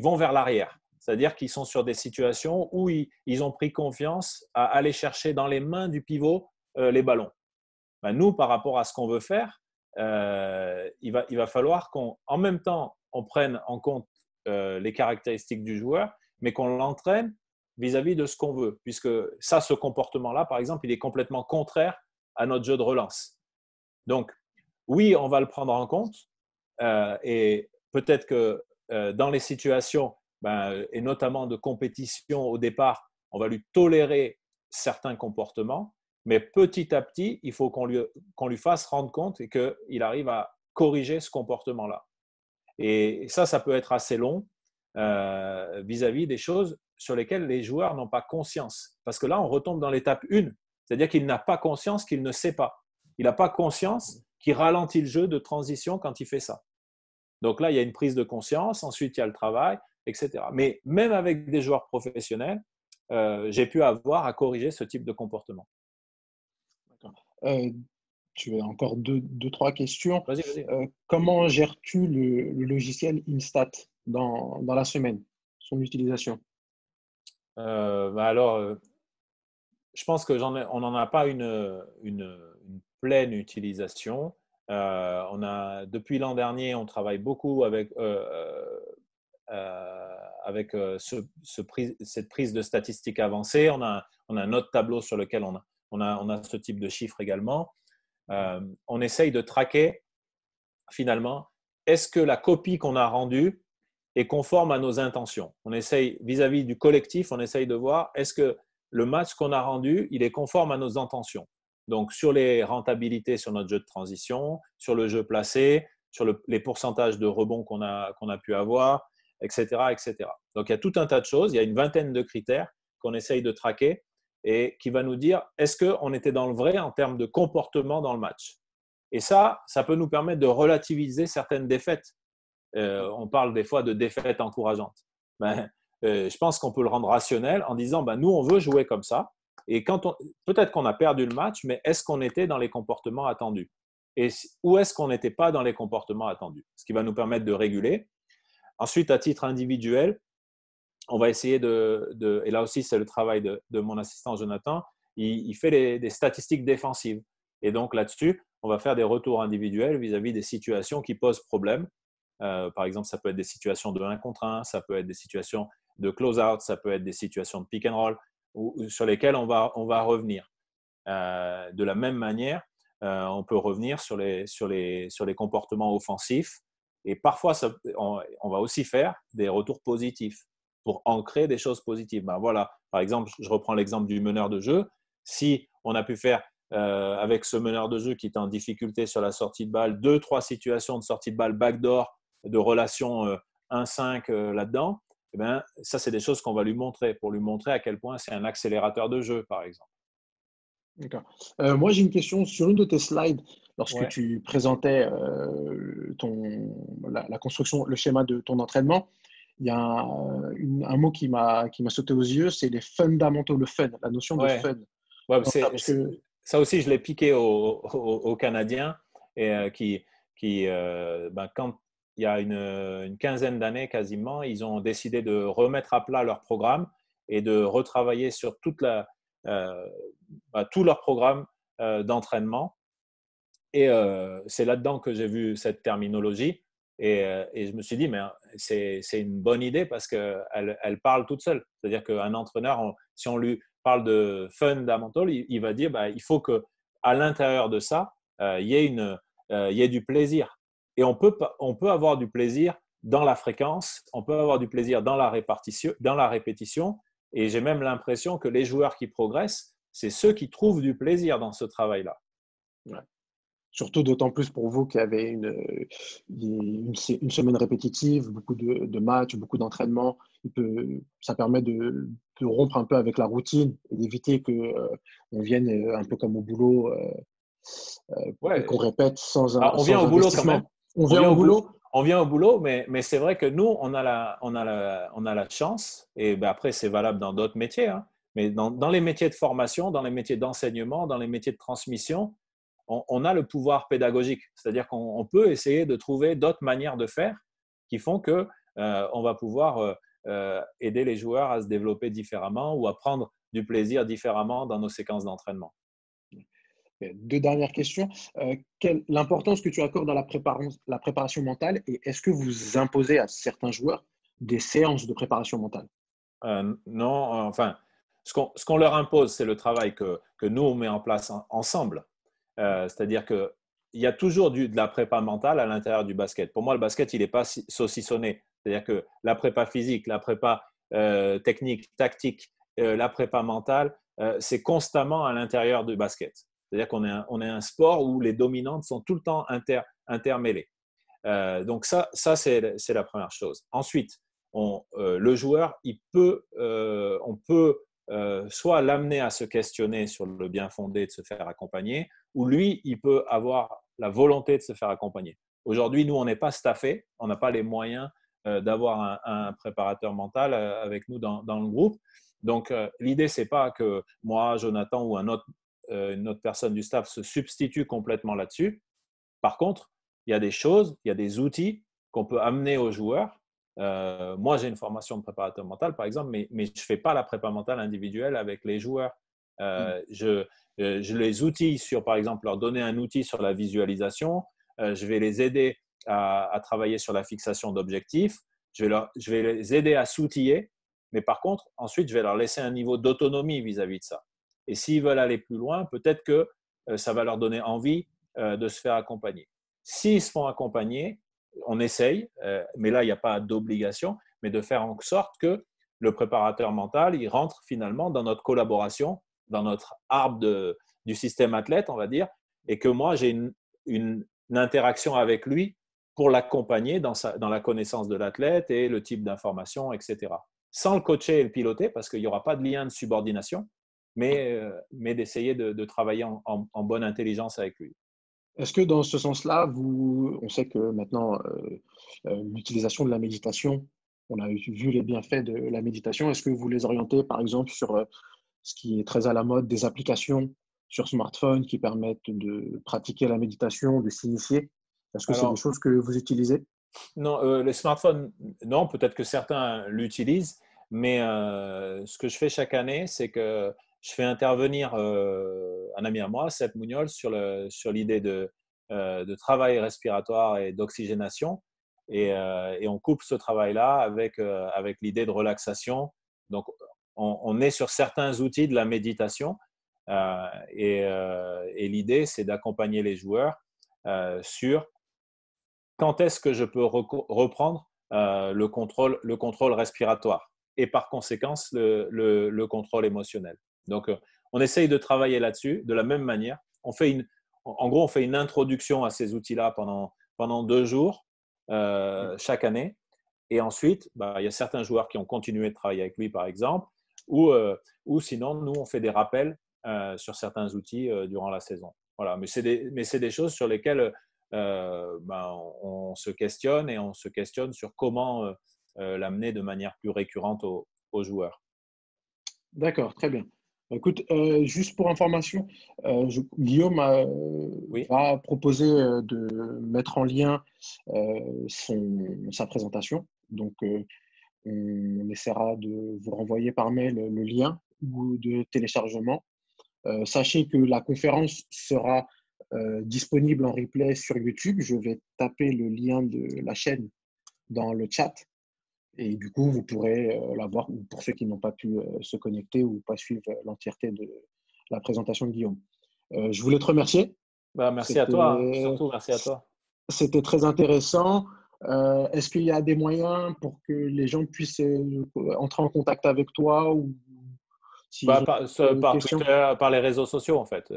vont vers l'arrière. C'est-à-dire qu'ils sont sur des situations où ils, ont pris confiance à aller chercher dans les mains du pivot euh, les ballons. Ben, nous, par rapport à ce qu'on veut faire, euh, il, va, il va falloir qu'en même temps, on prenne en compte euh, les caractéristiques du joueur, mais qu'on l'entraîne vis-à-vis de ce qu'on veut. Puisque ça, ce comportement-là, par exemple, il est complètement contraire à notre jeu de relance. Donc, oui, on va le prendre en compte. et peut-être que dans les situations ben, et notamment de compétition au départ, on va lui tolérer certains comportements, mais petit à petit, il faut qu'on lui, fasse rendre compte et qu'il arrive à corriger ce comportement-là. Et ça, ça peut être assez long euh, vis-à-vis -vis des choses sur lesquelles les joueurs n'ont pas conscience. Parce que là, on retombe dans l'étape 1, c'est-à-dire qu'il n'a pas conscience qu'il ne sait pas. Il n'a pas conscience qu'il ralentit le jeu de transition quand il fait ça. Donc là, il y a une prise de conscience, ensuite il y a le travail, etc. Mais même avec des joueurs professionnels, euh, j'ai pu avoir à corriger ce type de comportement. Euh, tu as encore deux, deux trois questions. Vas -y, vas -y. Euh, comment gères-tu le, logiciel Instat dans, dans, la semaine, son utilisation bah Alors, je pense qu'on n'en a pas une, une, une pleine utilisation. on a, depuis l'an dernier, on travaille beaucoup avec, euh, avec euh, cette prise de statistiques avancées. On a, un autre tableau sur lequel on a, ce type de chiffres également. Euh, on essaye de traquer finalement, est-ce que la copie qu'on a rendue est conforme à nos intentions On essaye vis-à-vis du collectif, on essaye de voir est-ce que le match qu'on a rendu, il est conforme à nos intentions. Donc sur les rentabilités sur notre jeu de transition, sur le jeu placé, sur les pourcentages de rebonds qu'on a pu avoir, etc., Donc, il y a tout un tas de choses. Il y a une vingtaine de critères qu'on essaye de traquer et qui va nous dire est-ce qu'on était dans le vrai en termes de comportement dans le match. Et ça, ça peut nous permettre de relativiser certaines défaites. Euh, on parle des fois de défaites encourageantes. Ben, euh, je pense qu'on peut le rendre rationnel en disant ben, nous, on veut jouer comme ça. Et quand on, peut-être qu'on a perdu le match, mais est-ce qu'on était dans les comportements attendus et où est-ce qu'on n'était pas dans les comportements attendus Ce qui va nous permettre de réguler. Ensuite, à titre individuel, on va essayer de, et là aussi c'est le travail de, mon assistant Jonathan, il, fait des statistiques défensives. Et donc là-dessus, on va faire des retours individuels vis-à-vis des situations qui posent problème. Euh, par exemple, ça peut être des situations de 1 contre 1, ça peut être des situations de close-out, ça peut être des situations de pick and roll, sur lesquelles on va, revenir. Euh, de la même manière, euh, on peut revenir sur les comportements offensifs, et parfois, on, va aussi faire des retours positifs pour ancrer des choses positives. Ben voilà, par exemple, je reprends l'exemple du meneur de jeu. Si on a pu faire euh, avec ce meneur de jeu qui est en difficulté sur la sortie de balle, deux, trois situations de sortie de balle backdoor, de relation 1-5 euh, euh, là-dedans, eh ben, ça, c'est des choses qu'on va lui montrer pour lui montrer à quel point c'est un accélérateur de jeu, par exemple. D'accord. moi, j'ai une question sur une de tes slides lorsque tu présentais euh, ton, la, construction, le schéma de ton entraînement, il y a un, mot qui m'a sauté aux yeux, c'est les fondamentaux, le fun, la notion de fun. Ouais, ça, que... ça, aussi, je l'ai piqué aux, Canadiens et, euh, qui, qui euh, ben, quand il y a une, une quinzaine d'années quasiment, ils ont décidé de remettre à plat leur programme et de retravailler sur toute la, ben, tout leur programme d'entraînement et euh, c'est là-dedans que j'ai vu cette terminologie. Et, euh, je me suis dit, mais c'est une bonne idée parce qu'elle parle toute seule. C'est-à-dire qu'un entraîneur, si on lui parle de fundamental, il, va dire, bah, il faut que à l'intérieur de ça, euh, il, y ait y du plaisir. Et on peut, on peut avoir du plaisir dans la fréquence, on peut avoir du plaisir dans la, répartition, dans la répétition. Et j'ai même l'impression que les joueurs qui progressent, c'est ceux qui trouvent du plaisir dans ce travail-là. Surtout d'autant plus pour vous qui avez une, euh, une, semaine répétitive, beaucoup de, matchs, beaucoup d'entraînements. Ça permet de, rompre un peu avec la routine et d'éviter qu'on euh, vienne euh, un peu comme au boulot, qu'on répète sans, arrêt. Bah, on vient au boulot quand même. On vient, au boulot. on vient au boulot, mais, mais c'est vrai que nous, on a la, on a on a la chance, et ben, après, c'est valable dans d'autres métiers, hein. mais dans, dans, les métiers de formation, dans les métiers d'enseignement, dans les métiers de transmission, on, a le pouvoir pédagogique, c'est-à-dire qu'on peut essayer de trouver d'autres manières de faire qui font que euh, on va pouvoir euh, euh, aider les joueurs à se développer différemment ou à prendre du plaisir différemment dans nos séquences d'entraînement. Deux dernières questions. quelle l'importance que tu accordes à la, préparation mentale et est-ce que vous imposez à certains joueurs des séances de préparation mentale Non, enfin, ce qu'on leur impose, c'est le travail que, nous, on met en place ensemble. Euh, c'est-à-dire qu'il y a toujours du, de la prépa mentale à l'intérieur du basket. Pour moi, le basket, il n'est pas saucissonné. C'est-à-dire que la prépa physique, la prépa euh, technique, tactique, euh, la prépa mentale, c'est constamment à l'intérieur du basket. C'est-à-dire qu'on est, un, sport où les dominantes sont tout le temps inter, intermêlées. donc ça, c'est la première chose. Ensuite, le joueur, il peut, on peut euh, soit l'amener à se questionner sur le bien fondé de se faire accompagner, ou lui, il peut avoir la volonté de se faire accompagner. Aujourd'hui, nous, on n'est pas staffé, on n'a pas les moyens euh, d'avoir un, préparateur mental euh, avec nous dans, le groupe. Donc, l'idée, n'est pas que moi, Jonathan ou une autre personne du staff se substitue complètement là-dessus. Par contre, il y a des choses, il y a des outils qu'on peut amener aux joueurs euh, moi, j'ai une formation de préparateur mental, par exemple, mais, je ne fais pas la prépa mentale individuelle avec les joueurs. Mmh. Euh, euh, je, les outille sur, par exemple, leur donner un outil sur la visualisation. je vais les aider à, travailler sur la fixation d'objectifs. Je, vais je vais les aider à s'outiller. Mais par contre, ensuite, je vais leur laisser un niveau d'autonomie vis-à-vis de ça. Et s'ils veulent aller plus loin, peut-être que ça va leur donner envie de se faire accompagner. S'ils se font accompagner, on essaye, euh, mais là, il n'y a pas d'obligation, mais de faire en sorte que le préparateur mental, il rentre finalement dans notre collaboration, dans notre arbre du système athlète, on va dire, et que moi, j'ai une, interaction avec lui pour l'accompagner dans, la connaissance de l'athlète et le type d'information, etc. Sans le coacher et le piloter, parce qu'il n'y aura pas de lien de subordination, mais, euh, d'essayer de, travailler en bonne intelligence avec lui. Est-ce que dans ce sens-là, vous, on sait que maintenant, euh, euh, l'utilisation de la méditation, on a vu les bienfaits de la méditation. Est-ce que vous les orientez, par exemple, sur euh, ce qui est très à la mode, des applications sur smartphone qui permettent de pratiquer la méditation, de s'initier Est-ce que c'est des choses que vous utilisez Non, les smartphones, non, peut-être que certains l'utilisent, mais ce que je fais chaque année, c'est que je fais intervenir euh, un ami à moi, Seth Mugnol, sur, sur l'idée de, euh, de travail respiratoire et d'oxygénation. Et, euh, et, on coupe ce travail-là avec, avec l'idée de relaxation. Donc, on, est sur certains outils de la méditation. et, et l'idée, c'est d'accompagner les joueurs sur quand est-ce que je peux reprendre le, contrôle, le contrôle respiratoire et par conséquence le, le contrôle émotionnel. Donc, euh, on essaye de travailler là-dessus de la même manière. On fait une, en gros, on fait une introduction à ces outils-là pendant, deux jours euh, chaque année. Et ensuite, bah, il y a certains joueurs qui ont continué de travailler avec lui, par exemple, ou, euh, sinon, nous, on fait des rappels sur certains outils durant la saison. mais c'est des, choses sur lesquelles bah, on, se questionne et on se questionne sur comment l'amener de manière plus récurrente aux joueurs. D'accord, très bien. Écoute, euh, juste pour information, euh, Guillaume a, proposé euh, de mettre en lien sa présentation. Donc, on essaiera de vous renvoyer par mail le lien ou de téléchargement. sachez que la conférence sera disponible en replay sur YouTube. Je vais taper le lien de la chaîne dans le chat. Et du coup, vous pourrez euh, la voir pour ceux qui n'ont pas pu euh, se connecter ou pas suivre euh, l'entièreté de la présentation de Guillaume. je voulais te remercier. Bah, merci à toi, hein. surtout merci à toi. C'était très intéressant. Est-ce qu'il y a des moyens pour que les gens puissent entrer en contact avec toi ou bah, par, Twitter, par les réseaux sociaux en fait.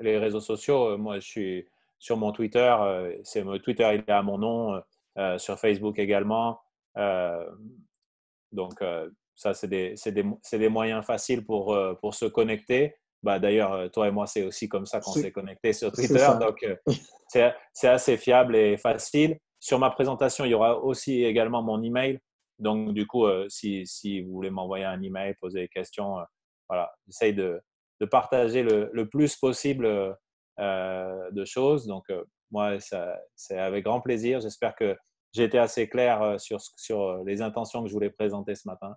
les réseaux sociaux, moi je suis sur mon Twitter, c'est mon Twitter, il est à mon nom, sur Facebook également. Euh, donc, euh, ça, c'est des, des, moyens faciles pour, euh, pour se connecter. Bah, D'ailleurs, toi et moi, c'est aussi comme ça qu'on s'est connecté sur Twitter. Donc, c'est assez fiable et facile. Sur ma présentation, il y aura aussi également mon email. Donc, du coup, si, si, vous voulez m'envoyer un email, poser des questions, voilà, j'essaye de, de, partager le, le plus possible de choses. Donc, moi, c'est avec grand plaisir. J'espère que j'ai été assez clair euh, sur, euh, les intentions que je voulais présenter ce matin.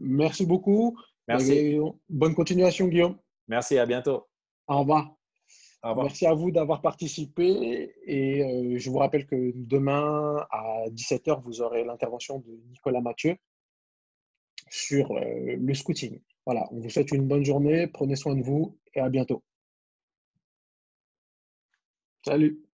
Merci beaucoup. Merci. Euh, bonne continuation, Guillaume. Merci, à bientôt. Au revoir. Au revoir. Merci à vous d'avoir participé et je vous rappelle que demain à 17h, vous aurez l'intervention de Nicolas Mathieu sur le scouting. Voilà, on vous souhaite une bonne journée, prenez soin de vous et à bientôt. Salut